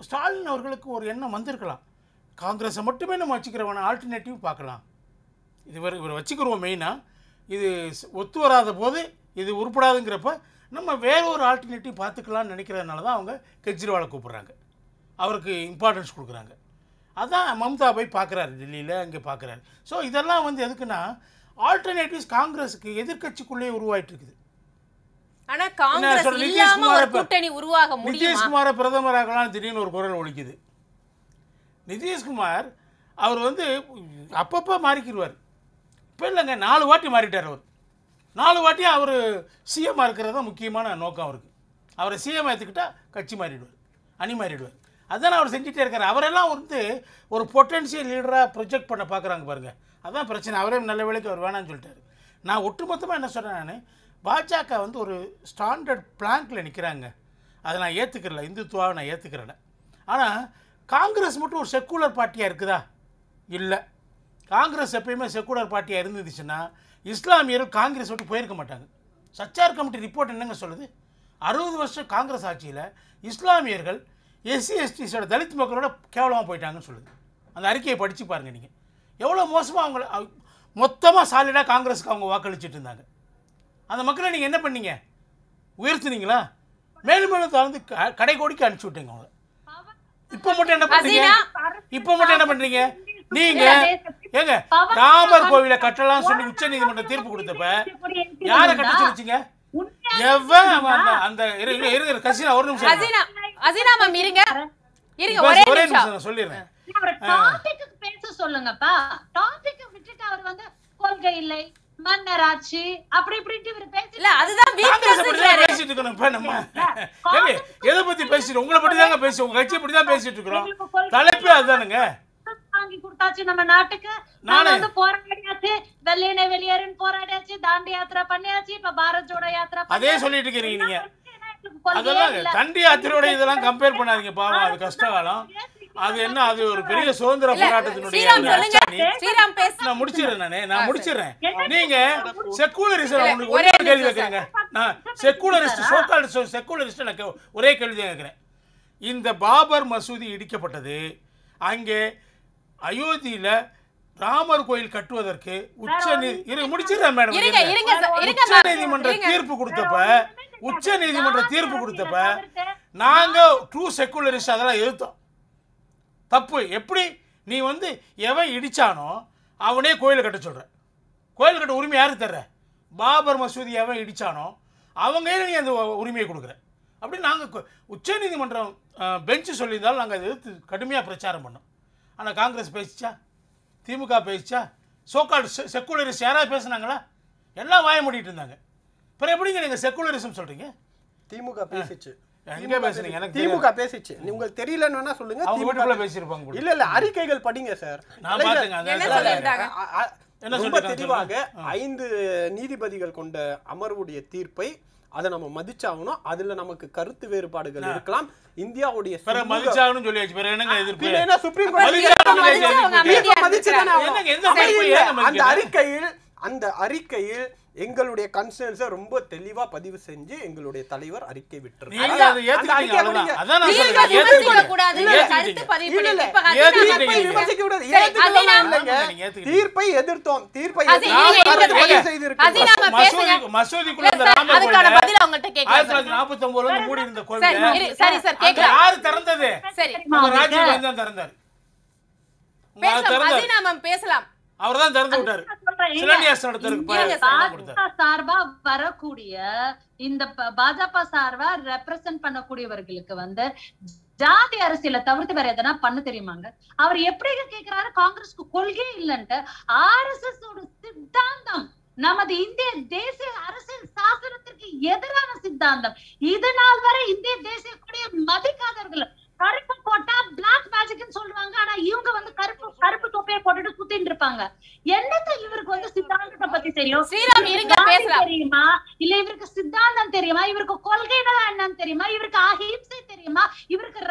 ஸ்டாலின் அவர்களுக்கு ஒரு எண்ணம் வந்திருக்கலாம் காங்கிரஸை மட்டுமே நம்ம வச்சுக்கிறவன ஆல்டர்னேட்டிவ் பார்க்கலாம் இது இவர் இவர் வச்சுக்கிறோம் மெயினாக இது ஒத்து வராத போது இது உருப்படாதுங்கிறப்ப நம்ம வேற ஒரு ஆல்டர்னேட்டிவ் பார்த்துக்கலான்னு நினைக்கிறதுனால தான் அவங்க கெஜ்ரிவாலை கூப்பிட்றாங்க அவருக்கு இம்பார்ட்டன்ஸ் கொடுக்குறாங்க அதான் மம்தா போய் பார்க்குறாரு டெல்லியில் அங்கே பார்க்குறாரு ஸோ இதெல்லாம் வந்து எதுக்குன்னா ஆல்டர்னேட்டிவ்ஸ் காங்கிரஸுக்கு எதிர்கட்சிக்குள்ளேயே உருவாயிட்டு இருக்குது நிதிஷ்குமார பிரதமராகலாம் திடீர்னு ஒரு குரல் ஒழிக்குது நிதிஷ்குமார் அவர் வந்து அப்பப்போ மாறிக்கிடுவார் இப்போ இல்லைங்க நாலு வாட்டி மாறிட்டார் அவர் நாலு வாட்டி அவர் சிஎம்மாக இருக்கிறது தான் முக்கியமான நோக்கம் அவருக்கு அவரை சிஎம் எடுத்துக்கிட்டால் கட்சி மாறிடுவார் அணி மாறிடுவார் அதான் அவர் செஞ்சுட்டே இருக்கார் அவரெல்லாம் வந்து ஒரு பொட்டன்ஷியல் லீடராக ப்ரொஜெக்ட் பண்ண பார்க்குறாங்க பாருங்கள் அதான் பிரச்சனை அவரே நல்ல வேலைக்கு அவர் வேணான்னு சொல்லிட்டார் நான் ஒட்டுமொத்தமாக என்ன சொல்கிறேன் நான் பாஜக வந்து ஒரு ஸ்டாண்டர்ட் பிளாங்கில் நிற்கிறாங்க அதை நான் ஏற்றுக்கிறல இந்துத்துவாவை நான் ஏற்றுக்கிறேன் ஆனால் காங்கிரஸ் மட்டும் ஒரு செக்குலர் பார்ட்டியாக இருக்குதா இல்லை காங்கிரஸ் எப்பயுமே செக்குலர் பார்ட்டியாக இருந்துச்சுன்னா இஸ்லாமியர்கள் காங்கிரஸ் விட்டு போயிருக்க மாட்டாங்க சச்சார் கமிட்டி ரிப்போர்ட் என்னங்க சொல்லுது அறுபது வருஷம் காங்கிரஸ் ஆட்சியில் இஸ்லாமியர்கள் எஸ்சி எஸ்டிஸோட தலித் மக்களோட கேவலமாக போயிட்டாங்கன்னு சொல்லுது அந்த அறிக்கையை படித்து பாருங்கள் நீங்கள் எவ்வளோ மோசமாக அவங்க மொத்தமாக சாலிடாக காங்கிரஸுக்கு அவங்க வாக்களிச்சுட்டு இருந்தாங்க அந்த மக்களை நீங்கள் என்ன பண்ணீங்க உயர்த்துனீங்களா மேலும் மேலும் தொடர்ந்து கடை கோடிக்கு அனுப்பிச்சி விட்டீங்க அவங்கள இப்ப மட்டும் என்ன பண்றீங்க இப்ப மட்டும் என்ன பண்றீங்க நீங்க ஏங்க ராமர் கோவில கட்டலாம் சொல்லி உச்ச நீதிமன்றம் தீர்ப்பு கொடுத்தப்ப யார கட்ட சொல்லிச்சீங்க எவன் அந்த இருங்க இருங்க கசினா ஒரு நிமிஷம் அசினா அசினா மேம் இருங்க இருங்க ஒரே நிமிஷம் நான் சொல்லிறேன் அவர் டாபிக் பேச சொல்லுங்கப்பா டாபிக் விட்டுட்டு அவர் வந்து கொள்கை இல்லை மன்னராட்சி அப்படி இப்படி இவர் பேசி இல்ல அதுதான் பேசிட்டு இருக்கணும் இப்ப நம்ம எதை பத்தி பேசிட்டு உங்களை பத்தி தாங்க பேசி உங்க கட்சியை பத்தி தான் பேசிட்டு இருக்கிறோம் தலைப்பே அதுதானுங்க வாங்கி கொடுத்தாச்சு நம்ம நாட்டுக்கு நாம வந்து போராடியாச்சு வெள்ளையின வெளியேறுன்னு போராடியாச்சு தாண்டி யாத்திரை பண்ணியாச்சு இப்ப பாரத் ஜோடோ யாத்திரை அதே சொல்லிட்டு இருக்கீங்க நீங்க அதெல்லாம் தண்டி யாத்திரையோட இதெல்லாம் கம்பேர் பண்ணாதீங்க பாவம் அது கஷ்ட அது என்ன அது ஒரு பெரிய சுதந்திர போராட்டத்தினுடைய நான் முடிச்சிடுறேன் நானே நான் முடிச்சிடுறேன் நீங்க செக்குலரிசம் உங்களுக்கு ஒரே கேள்வி கேட்குறேங்க நான் செக்குலரிஸ்ட் சோக்கால் செக்குலரிஸ்ட் எனக்கு ஒரே கேள்வி கேட்குறேன் இந்த பாபர் மசூதி இடிக்கப்பட்டது அங்கே அயோத்தியில ராமர் கோயில் கட்டுவதற்கு உச்ச நீதி முடிச்சிடுறேன் மேடம் உச்ச நீதிமன்ற தீர்ப்பு கொடுத்தப்ப உச்ச நீதிமன்ற தீர்ப்பு கொடுத்தப்ப நாங்க ட்ரூ செக்குலரிஸ்ட் அதெல்லாம் எழுத்தோம் தப்பு எப்படி நீ வந்து எவன் இடித்தானோ அவனே கோயில் கட்ட சொல்கிற கோயில் கட்ட உரிமை யார் தர்ற பாபர் மசூதி எவன் இடித்தானோ அவங்க நீ அந்த உரிமையை கொடுக்குற அப்படி நாங்கள் உச்சநீதிமன்றம் பெஞ்சு சொல்லியிருந்தாலும் நாங்கள் அதை எதிர்த்து கடுமையாக பிரச்சாரம் பண்ணோம் ஆனால் காங்கிரஸ் பேசிச்சா திமுக பேசிச்சா சோக்கால் செக்குலரிஸ் யாராவது பேசுனாங்களா எல்லாம் வாய மூடிட்டு இருந்தாங்க அப்புறம் எப்படிங்க நீங்கள் செக்குலரிசம் சொல்கிறீங்க திமுக பேசிச்சு திமுக பேசிச்சு சொல்லுங்க இல்ல இல்ல அறிக்கைகள் படிங்க சார் நீதிபதிகள் கொண்ட அமர்வுடைய தீர்ப்பை அதை நம்ம மதிச்சாகணும் அதுல நமக்கு கருத்து வேறுபாடுகள் இருக்கலாம் இந்தியாவுடைய கோர்ட் அந்த அறிக்கையில் அந்த அறிக்கையில் எங்களுடைய கன்சர்ன்ஸை ரொம்ப தெளிவா பதிவு செஞ்சு எங்களுடைய தலைவர் அறிக்கை விட்டுருக்காங்க தீர்ப்பை எதிர்த்தோம் தீர்ப்பை பேசலாம் பேசலாம் அவர் தான் திறந்து விட்டாரு சார்பா வரக்கூடிய இந்த பாஜக சார்பா ரெப்ரசென்ட் பண்ணக்கூடியவர்களுக்கு வந்து ஜாதி அரசியல தவிர்த்து வேற எதனா பண்ண தெரியுமாங்க அவர் எப்படி கேக்குறாரு காங்கிரஸ்க்கு கொள்கை இல்லைன்ட்டு ஆர் எஸ் எஸ் சித்தாந்தம் நமது இந்திய தேசிய அரசியல் சாசனத்திற்கு எதிரான சித்தாந்தம் இதனால் வரை இந்திய தேசிய கொடியை மதிக்காதவர்கள் கருப்பு போட்டா பிளாக் மேஜிக் சொல்லுவாங்க ஆனா இவங்க வந்து கருப்பு கருப்பு தொப்பைய போட்டுட்டு குத்தின்னு இருப்பாங்க என்னத்த இவருக்கு வந்து சித்தாந்தத்தை பத்தி தெரியும் தெரியுமா இல்ல இவருக்கு சித்தாந்தம் தெரியுமா இவருக்கு கொள்கைனா என்னன்னு தெரியுமா இவருக்கு அஹிம்சை தெரியுமா இவருக்கு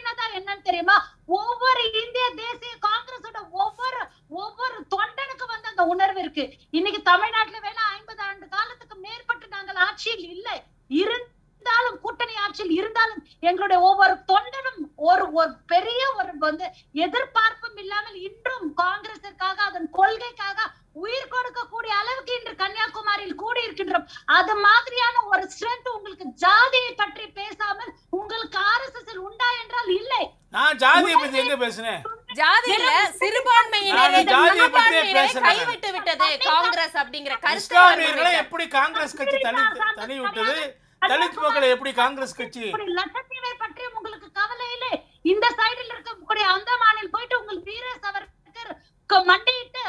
என்னதான் என்னன்னு தெரியுமா ஒவ்வொரு இந்திய தேசிய காங்கிரஸோட ஒவ்வொரு ஒவ்வொரு தொண்டனுக்கு வந்து அந்த உணர்வு இருக்கு இன்னைக்கு தமிழ்நாட்டுல வேணா ஐம்பது ஆண்டு காலத்துக்கு மேற்பட்டு நாங்கள் ஆட்சியில் இல்லை இருந்து இருந்தாலும் கூட்டணி ஆட்சியில் இருந்தாலும் எங்களுடைய ஒவ்வொரு தொண்டனும் ஒரு ஒரு பெரிய ஒரு வந்து எதிர்பார்ப்பும் இல்லாமல் இன்றும் காங்கிரசிற்காக அதன் கொள்கைக்காக உயிர் கொடுக்கக்கூடிய அளவுக்கு இன்று கன்னியாகுமரியில் கூடி இருக்கின்றோம் அது மாதிரியான ஒரு ஸ்ட்ரென்த் உங்களுக்கு ஜாதியை பற்றி பேசாமல் உங்களுக்கு ஆர் எஸ் எஸ் உண்டா என்றால் இல்லை நான் ஜாதியை பத்தி எங்க பேசுனேன் ஜாதியில சிறுபான்மையினரை கைவிட்டு விட்டது காங்கிரஸ் அப்படிங்கிற கருத்து எப்படி காங்கிரஸ் கட்சி தனி தனி விட்டது தலித் மக்களை எப்படி காங்கிரஸ் கட்சி லட்சத்தீவை பற்றி உங்களுக்கு கவலை இல்லை இந்த சைடில் இருக்கக்கூடிய அந்தமானில் போயிட்டு உங்களுக்கு வீர சவர்கர் மண்டிட்டு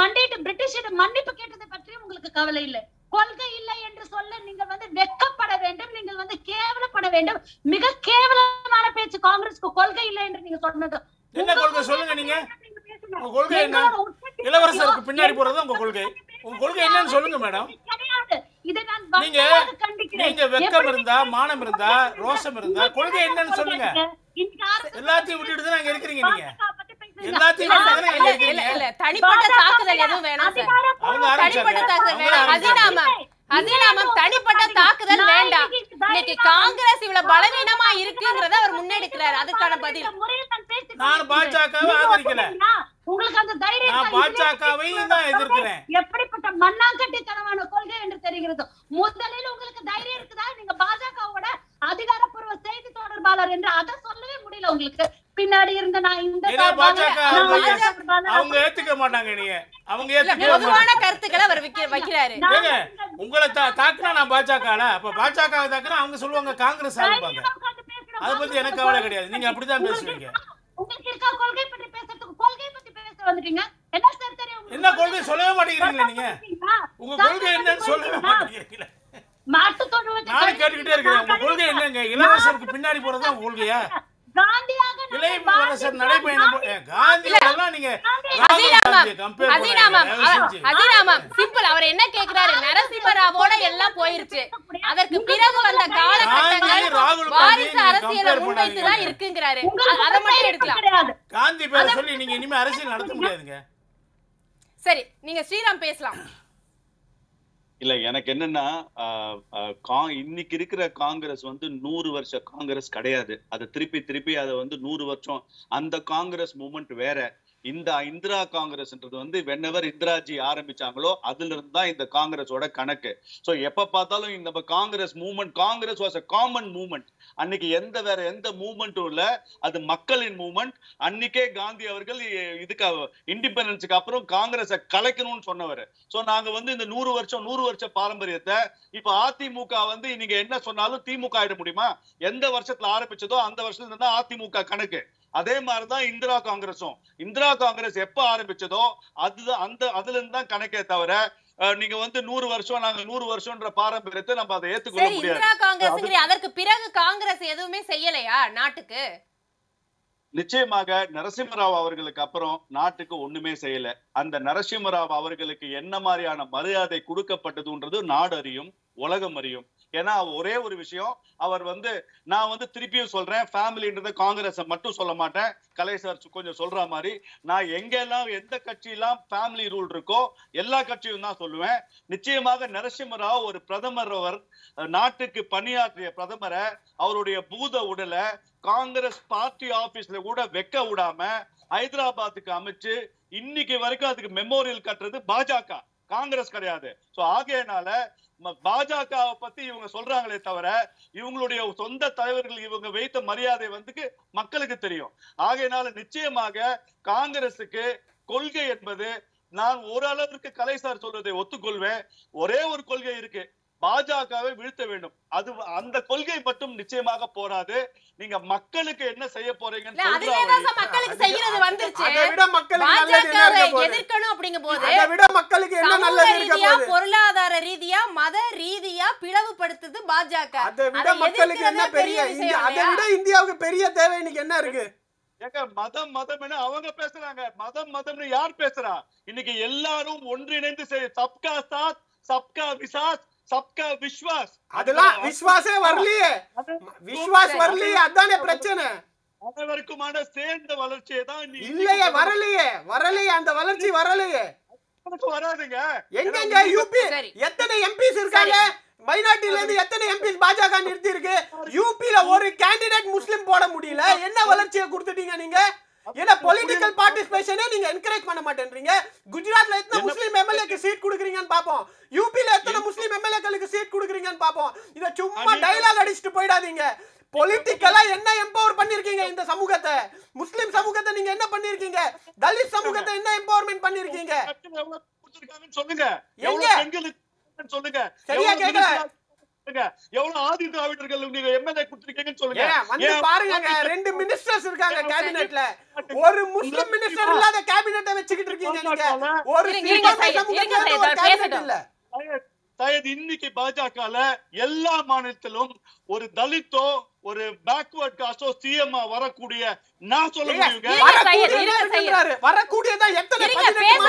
மண்டிட்டு பிரிட்டிஷிடம் மன்னிப்பு கேட்டதை பற்றி உங்களுக்கு கவலை இல்லை கொள்கை இல்லை என்று சொல்ல நீங்கள் வந்து வெக்கப்பட வேண்டும் நீங்கள் வந்து கேவலப்பட வேண்டும் மிக கேவலமான பேச்சு காங்கிரஸ்க்கு கொள்கை இல்லை என்று நீங்க சொன்னது என்ன கொள்கை சொல்லுங்க நீங்க உங்க கொள்கை என்ன இளவரசருக்கு பின்னாடி போறது உங்க கொள்கை உங்க கொள்கை என்னன்னு சொல்லுங்க மேடம் இதை நீங்க நீங்க வெக்கம் இருந்தா மானம் இருந்தா ரோஷம் இருந்தா கொள்கை என்னன்னு சொல்லுங்க எல்லாத்தையும் விட்டுட்டு தான் அங்க இருக்கிறீங்க நீங்க காங்கிரஸ் இவ்வளவு பலவீனமா இருக்குங்கறத அவர் முன்னெடுக்கிறார் அதுக்கான பதில் உங்களுக்கு அந்த தைரியம் எப்படிப்பட்ட மண்ணாங்கட்டி தனமான கொள்கை என்று தெரிகிறது முதலில் உங்களுக்கு தைரியம் இருக்குதா நீங்க பாஜகவோட அதிகாரப்பூர்வ செய்தி தொடர்பாளர் என்று அதை சொல்லவே முடியல உங்களுக்கு பின்னாடி இருந்த நான் இந்த அவங்க ஏத்துக்க மாட்டாங்க நீங்க அவங்க ஏத்துக்க கருத்துக்களை அவர் வைக்கிறாரு உங்களை தாக்குனா நான் பாஜக அப்ப பாஜக தாக்குனா அவங்க சொல்லுவாங்க காங்கிரஸ் ஆரம்பிப்பாங்க அதை பத்தி எனக்கு கவலை கிடையாது நீங்க அப்படிதான் பேசுவீங்க என்ன கொள்கை சொல்லவே மாட்டேங்கிறீங்களா நீங்க உங்க கொள்கை என்னன்னு சொல்லவே மாட்டேங்கிறீங்களா அவர் என்ன நரசிம்மராவோட எல்லாம் போயிருச்சு அதற்கு பிறகு வந்த காலகட்டங்கள் வாரிசு அரசியலை முன்வைத்துதான் இருக்குங்கிறாரு அதை மட்டும் எடுக்கலாம் காந்தி பேர சொல்லி நீங்க இனிமே அரசியல் நடத்த முடியாதுங்க சரி நீங்க ஸ்ரீராம் பேசலாம் இல்ல எனக்கு என்னன்னா இன்னைக்கு இருக்கிற காங்கிரஸ் வந்து நூறு வருஷ காங்கிரஸ் கிடையாது அதை திருப்பி திருப்பி அதை வந்து நூறு வருஷம் அந்த காங்கிரஸ் மூமெண்ட் வேற இந்த இந்திரா காங்கிரஸ்ன்றது வந்து வென்னவர் இந்திராஜி ஆரம்பிச்சாங்களோ அதுல இருந்து தான் இந்த காங்கிரஸோட கணக்கு ஸோ எப்ப பார்த்தாலும் இந்த Congress movement Congress was a common movement அன்னைக்கு எந்த வேற எந்த மூவ்மெண்ட்டும் இல்ல அது மக்களின் மூவ்மெண்ட் அன்னைக்கே காந்தி அவர்கள் இதுக்கு இண்டிபெண்டன்ஸுக்கு அப்புறம் காங்கிரஸை கலைக்கணும்னு சொன்னவர் ஸோ நாங்க வந்து இந்த நூறு வருஷம் நூறு வருஷ பாரம்பரியத்தை இப்ப அதிமுக வந்து நீங்க என்ன சொன்னாலும் திமுக ஆயிட முடியுமா எந்த வருஷத்துல ஆரம்பிச்சதோ அந்த வருஷத்துல இருந்தா அதிமுக கணக்கு அதே மாதிரிதான் இந்திரா காங்கிரஸும் இந்திரா காங்கிரஸ் எப்ப ஆரம்பிச்சதோ அதுதான் அந்த அதுல இருந்து தான் கணக்கே தவிர நீங்க வந்து நூறு வருஷம் நாங்க நூறு வருஷம்ன்ற பாரம்பரியத்தை நம்ம அதை ஏத்துக்கொள்ள முடியாது இந்திரா காங்கிரஸ் அதற்கு பிறகு காங்கிரஸ் எதுவுமே செய்யலையா நாட்டுக்கு நிச்சயமாக நரசிம்மராவ் அவர்களுக்கு அப்புறம் நாட்டுக்கு ஒண்ணுமே செய்யல அந்த நரசிம்மராவ் அவர்களுக்கு என்ன மாதிரியான மரியாதை கொடுக்கப்பட்டதுன்றது நாடு அறியும் உலகம் அறியும் ஏன்னா ஒரே ஒரு விஷயம் அவர் வந்து நான் வந்து திருப்பியும் சொல்றேன் ஃபேமிலின்றது காங்கிரஸ் மட்டும் சொல்ல மாட்டேன் கலை சார் கொஞ்சம் சொல்ற மாதிரி நான் எங்கெல்லாம் எந்த கட்சியெல்லாம் ஃபேமிலி ரூல் இருக்கோ எல்லா கட்சியும் தான் சொல்லுவேன் நிச்சயமாக நரசிம்மராவ் ஒரு பிரதமர் அவர் நாட்டுக்கு பணியாற்றிய பிரதமரை அவருடைய பூத உடலை காங்கிரஸ் பார்ட்டி ஆபீஸ்ல கூட வெக்க விடாம ஹைதராபாத்துக்கு அமைச்சு இன்னைக்கு வரைக்கும் அதுக்கு மெமோரியல் கட்டுறது பாஜக காங்கிரஸ் கிடையாது சோ ஆகையனால பாஜகவை பத்தி இவங்க சொல்றாங்களே தவிர இவங்களுடைய சொந்த தலைவர்கள் இவங்க வைத்த மரியாதை வந்து மக்களுக்கு தெரியும் ஆகையினால நிச்சயமாக காங்கிரசுக்கு கொள்கை என்பது நான் ஓரளவிற்கு கலை சார் சொல்றதை ஒத்துக்கொள்வேன் ஒரே ஒரு கொள்கை இருக்கு பாஜகவை வீழ்த்த வேண்டும் அது அந்த கொள்கை மட்டும் நிச்சயமாக போராது நீங்க மக்களுக்கு என்ன செய்ய போறீங்கன்னு மக்களுக்கு செய்யறது எதிர்க்கணும் அப்படிங்கும் போது விட மக்களுக்கு என்ன நல்லது பொருளாதார ரீதியா மத ரீதியா பிளவுபடுத்துது பாஜக அதை விட மக்களுக்கு என்ன பெரிய அதை விட இந்தியாவுக்கு பெரிய தேவை இன்னைக்கு என்ன இருக்கு ஏங்க மதம் மதம்னு அவங்க பேசுறாங்க மதம் மதம்னு யார் பேசுறா இன்னைக்கு எல்லாரும் ஒன்றிணைந்து சப்கா சாத் சப்கா விசாஸ் சப்கா விஸ்வாஸ் அதெல்லாம் விஸ்வாசே வரலையே விஸ்வாஸ் வரலையே அதானே பிரச்சனை அனைவருக்குமான சேர்ந்த வளர்ச்சியை தான் இல்லையே வரலையே வரலையே அந்த வளர்ச்சி வரலையே வராதுங்க எங்கங்க யூபி எத்தனை எம்பிஸ் இருக்காங்க மைனாரிட்டில இருந்து எத்தனை எம்பிஸ் பாஜக நிறுத்தி இருக்கு யூபில ஒரு கேண்டிடேட் முஸ்லிம் போட முடியல என்ன வளர்ச்சியை கொடுத்துட்டீங்க நீங்க ஏன்னா பொலிட்டிக்கல் பார்ட்டிசிபேஷனே நீங்க என்கரேஜ் பண்ண மாட்டேன்றீங்க குஜராத்ல எத்தனை முஸ்லீம் எம்எல்ஏக்கு சீட் கொடுக்குறீங்கன்னு பாப்போம் யூபில எத்தனை முஸ்லீம் எம்எல்ஏக்களுக்கு சீட் கொடுக்குறீங்கன்னு பாப்போம் இத சும்மா டைலாக் அடிச்சுட்டு போயிடாதீங்க பொலிட்டிக்கலா என்ன எம்பவர் பண்ணிருக்கீங்க இந்த சமூகத்தை முஸ்லீம் சமூகத்தை நீங்க என்ன பண்ணிருக்கீங்க தலித் சமூகத்தை என்ன எம்பவர்மெண்ட் பண்ணிருக்கீங்க சொல்லுங்க சொல்லுங்க சரியா கேட்கல எவ்வளவு ஆதி நீங்க சொல்லுங்க பாருங்க ரெண்டு ஒரு மினிஸ்டர் இல்லாத இன்னைக்கு எல்லா மாநிலத்திலும் ஒரு தலித்தோ ஒரு பேக்வர்ட் காஸ்டோ சிஎம் வரக்கூடிய நான் சொல்ல முடியுங்க வரக்கூடியதான் எத்தனை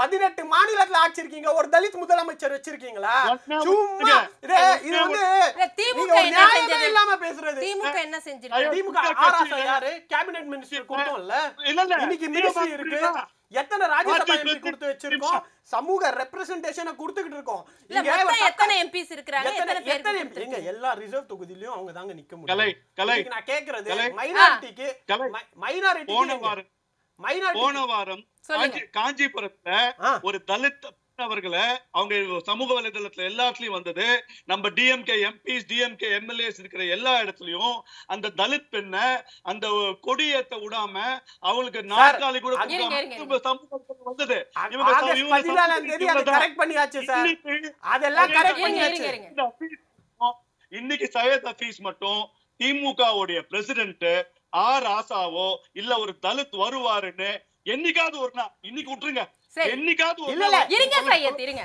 பதினெட்டு மாநிலத்துல ஆட்சி இருக்கீங்க ஒரு தலித் முதலமைச்சர் வச்சிருக்கீங்களா சும்மா இது வந்து நியாயமே இல்லாம பேசுறது திமுக என்ன செஞ்சிருக்கு திமுக ஆராசம் யாரு கேபினெட் மினிஸ்டர் கொடுத்தோம்ல இன்னைக்கு மினிஸ்ட்ரி இருக்கு எத்தனை ராஜ்யசபா எம்பி கொடுத்து வச்சிருக்கோம் சமூக ரெப்ரசன்டேஷனை கொடுத்துக்கிட்டு இருக்கோம் இங்க எத்தனை எம்பிஸ் இருக்கிறாங்க எத்தனை எத்தனை எம்பி எங்க எல்லா ரிசர்வ் தொகுதியிலயும் அவங்க தாங்க நிக்க முடியும் நான் கேக்குறது மைனாரிட்டிக்கு மைனாரிட்டி போன வாரம் காஞ்சிபுரத்துல ஒரு தலித் அவர்களை அவங்க சமூக வலைதளத்துல எல்லாத்துலயும் வந்தது நம்ம டிஎம்கே எம்பிஸ் டிஎம்கே எம்எல்ஏஸ் இருக்கிற எல்லா இடத்துலயும் அந்த தலித் பெண்ண அந்த கொடியத்தை விடாம அவங்களுக்கு நாற்காலி கூட வந்தது இன்னைக்கு சையத் ஹபீஸ் மட்டும் திமுகவுடைய பிரசிடென்ட் ஆ ராசாவோ இல்ல ஒரு தலித் வருவாருன்னு என்னைக்காவது ஒரு நாள் இன்னைக்கு விட்டுருங்க என்னைக்காவது ஒரு இருங்க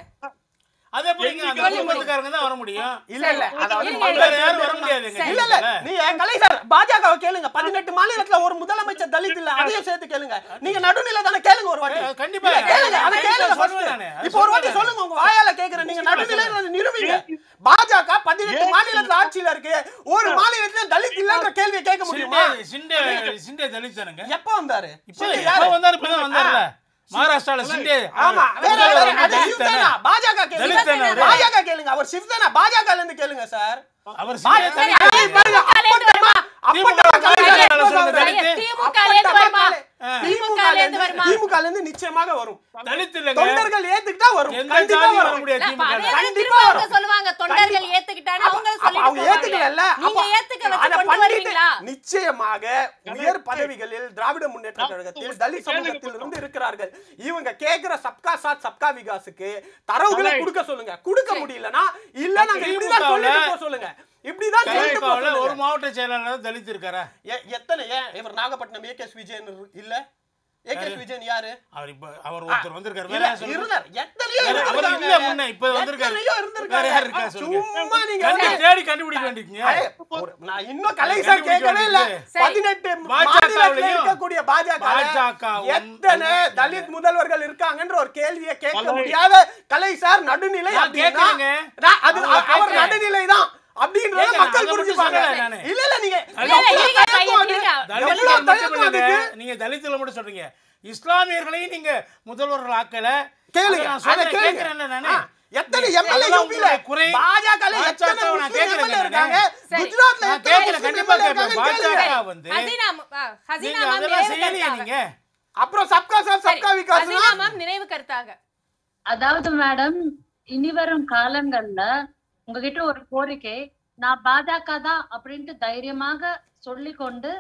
அதே தான் வர முடியும் இல்ல இல்ல அதாவது வர முடியாதுங்க இல்ல இல்ல நீங்க கலை பாஜகவை கேளுங்க பதினெட்டு மாநிலத்துல ஒரு முதலமைச்சர் தலித் இல்ல அதையும் சேர்த்து கேளுங்க நீங்க நடுநிலை தானே கேளுங்க ஒரு கண்டிப்பா கேளுங்க அத கேளுங்க இப்போ ஒரு வாட்டி சொல்லுங்க உங்க வாயால கேக்குறேன் நீங்க நடுநிலை நிரூபிங்க பாஜக பதினெட்டு மாநிலத்துல ஆட்சியில இருக்கு ஒரு மாநிலத்துல தலித் இல்லன்ற கேள்வியை கேட்க முடியுமா சிண்டே சிண்டே தலித் தானுங்க எப்ப வந்தாரு இப்ப வந்தாரு இப்ப வந்தாருல மகாராஷ்டிரால சிண்டே ஆமா பாஜக கேளுங்க பாஜக கேளுங்க அவர் சிவசேனா பாஜக இருந்து கேளுங்க சார் அவர் அப்பட்டமா நிச்சயமாக வரும் ஏத்துக்கிட்டா வரும் சொல்லுவாங்க தொண்டர்கள் நிச்சயமாக உயர் பதவிகளில் திராவிட முன்னேற்ற கழகத்தில் தலித் சமூகத்தில் இருந்து இருக்கிறார்கள் இவங்க கேட்கிற சப்கா சாத் சப்கா விகாஸுக்கு தரவுகளை கொடுக்க சொல்லுங்க கொடுக்க முடியலன்னா இல்ல நாங்க சொல்லுங்க இப்படிதான் ஒரு மாவட்ட செயலாளர் தலித் இருக்காரா எத்தனை ஏன் இவர் நாகப்பட்டினம் ஏ கேஸ் விஜயன் இல்ல ஏ கேஸ் விஜயன் யாரு அவர் இப்ப அவர் ஒருத்தர் வந்திருக்காரு இருந்தார் எத்தனையோ அவர் இல்ல முன்ன இப்ப வந்திருக்காரு இருந்திருக்காரு யார் இருக்கா சும்மா நீங்க தேடி கண்டுபிடிக்க வேண்டியீங்க நான் இன்னும் கலைசா கேட்கவே இல்ல பதினெட்டு மாநிலத்துல இருக்கக்கூடிய பாஜக பாஜக எத்தனை தலித் முதல்வர்கள் இருக்காங்கன்ற ஒரு கேள்வியை கேட்க முடியாத கலை சார் நடுநிலை அப்படின்னா அது அவர் நடுநிலை தான் அப்படின்றத மக்கள் புரிஞ்சுப்பாங்க இல்ல இல்ல நீங்க நீங்க தலித்துல மட்டும் சொல்றீங்க இஸ்லாமியர்களையும் நீங்க முதல்வர்கள் ஆக்கல கேளுங்க கண்டிப்பா அதெல்லாம் அப்புறம் நினைவு கருத்தாங்க அதாவது மேடம் இனி வரும் காலங்கள்ல உங்ககிட்ட ஒரு கோரிக்கை நான் பாஜக தான் அப்படின்ட்டு தைரியமாக சொல்லி கொண்டு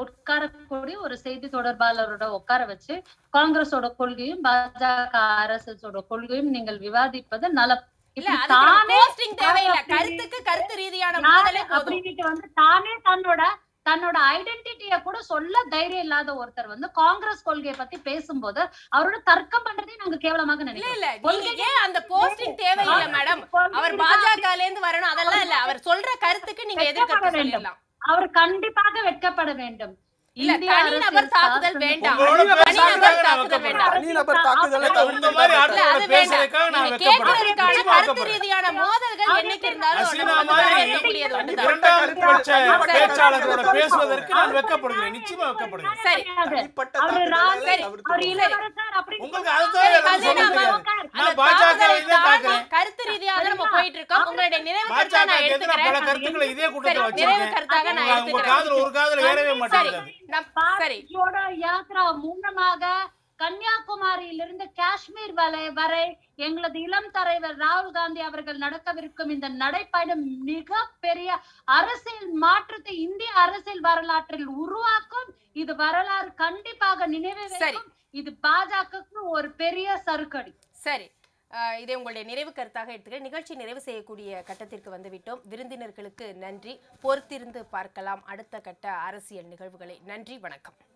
உட்காரக்கூடிய ஒரு செய்தி தொடர்பாளரோட உட்கார வச்சு காங்கிரஸோட கொள்கையும் பாஜக அரசோட கொள்கையும் நீங்கள் விவாதிப்பது நலம் கருத்துக்கு கருத்து ரீதியான அப்படின்ட்டு வந்து தானே தன்னோட தன்னோட ஐடென்டிட்டிய கூட சொல்ல தைரியம் இல்லாத ஒருத்தர் வந்து காங்கிரஸ் கொள்கையை பத்தி பேசும்போது அவரோட தர்க்கம் பண்றதே நாங்க கேவலமாக நினைக்கிறோம் அந்த போஸ்டிங் தேவையில்லை மேடம் அவர் பாஜக இருந்து வரணும் அதெல்லாம் இல்ல அவர் சொல்ற கருத்துக்கு நீங்க எதிர்க்க வேண்டும் அவர் கண்டிப்பாக வெட்கப்பட வேண்டும் இல்ல கருத்து ரீதியான மோதல்கள் பேசுவதற்கு கருத்து ரீதியாக நம்ம போயிட்டு இருக்கோம் உங்களுடைய நினைவு கருத்தை நான் எடுத்துக்கிறேன் பல கருத்துக்களை கருத்தாக நான் எடுத்துக்கிறேன் ஒரு காதுல ஏறவே மாட்டேங்குது யாத்ரா மூலமாக கன்னியாகுமரியிலிருந்து காஷ்மீர் வலை வரை எங்களது இளம் தலைவர் ராகுல் காந்தி அவர்கள் நடக்கவிருக்கும் இந்த நடைப்பயணம் மிக பெரிய அரசியல் மாற்றத்தை இந்திய அரசியல் வரலாற்றில் உருவாக்கும் இது வரலாறு கண்டிப்பாக நினைவு இது பாஜகக்கு ஒரு பெரிய சருக்கடி சரி இதை உங்களுடைய நிறைவு கருத்தாக எடுத்துக்கிறேன் நிகழ்ச்சி நிறைவு செய்யக்கூடிய கட்டத்திற்கு வந்துவிட்டோம் விருந்தினர்களுக்கு நன்றி பொறுத்திருந்து பார்க்கலாம் அடுத்த கட்ட அரசியல் நிகழ்வுகளை நன்றி வணக்கம்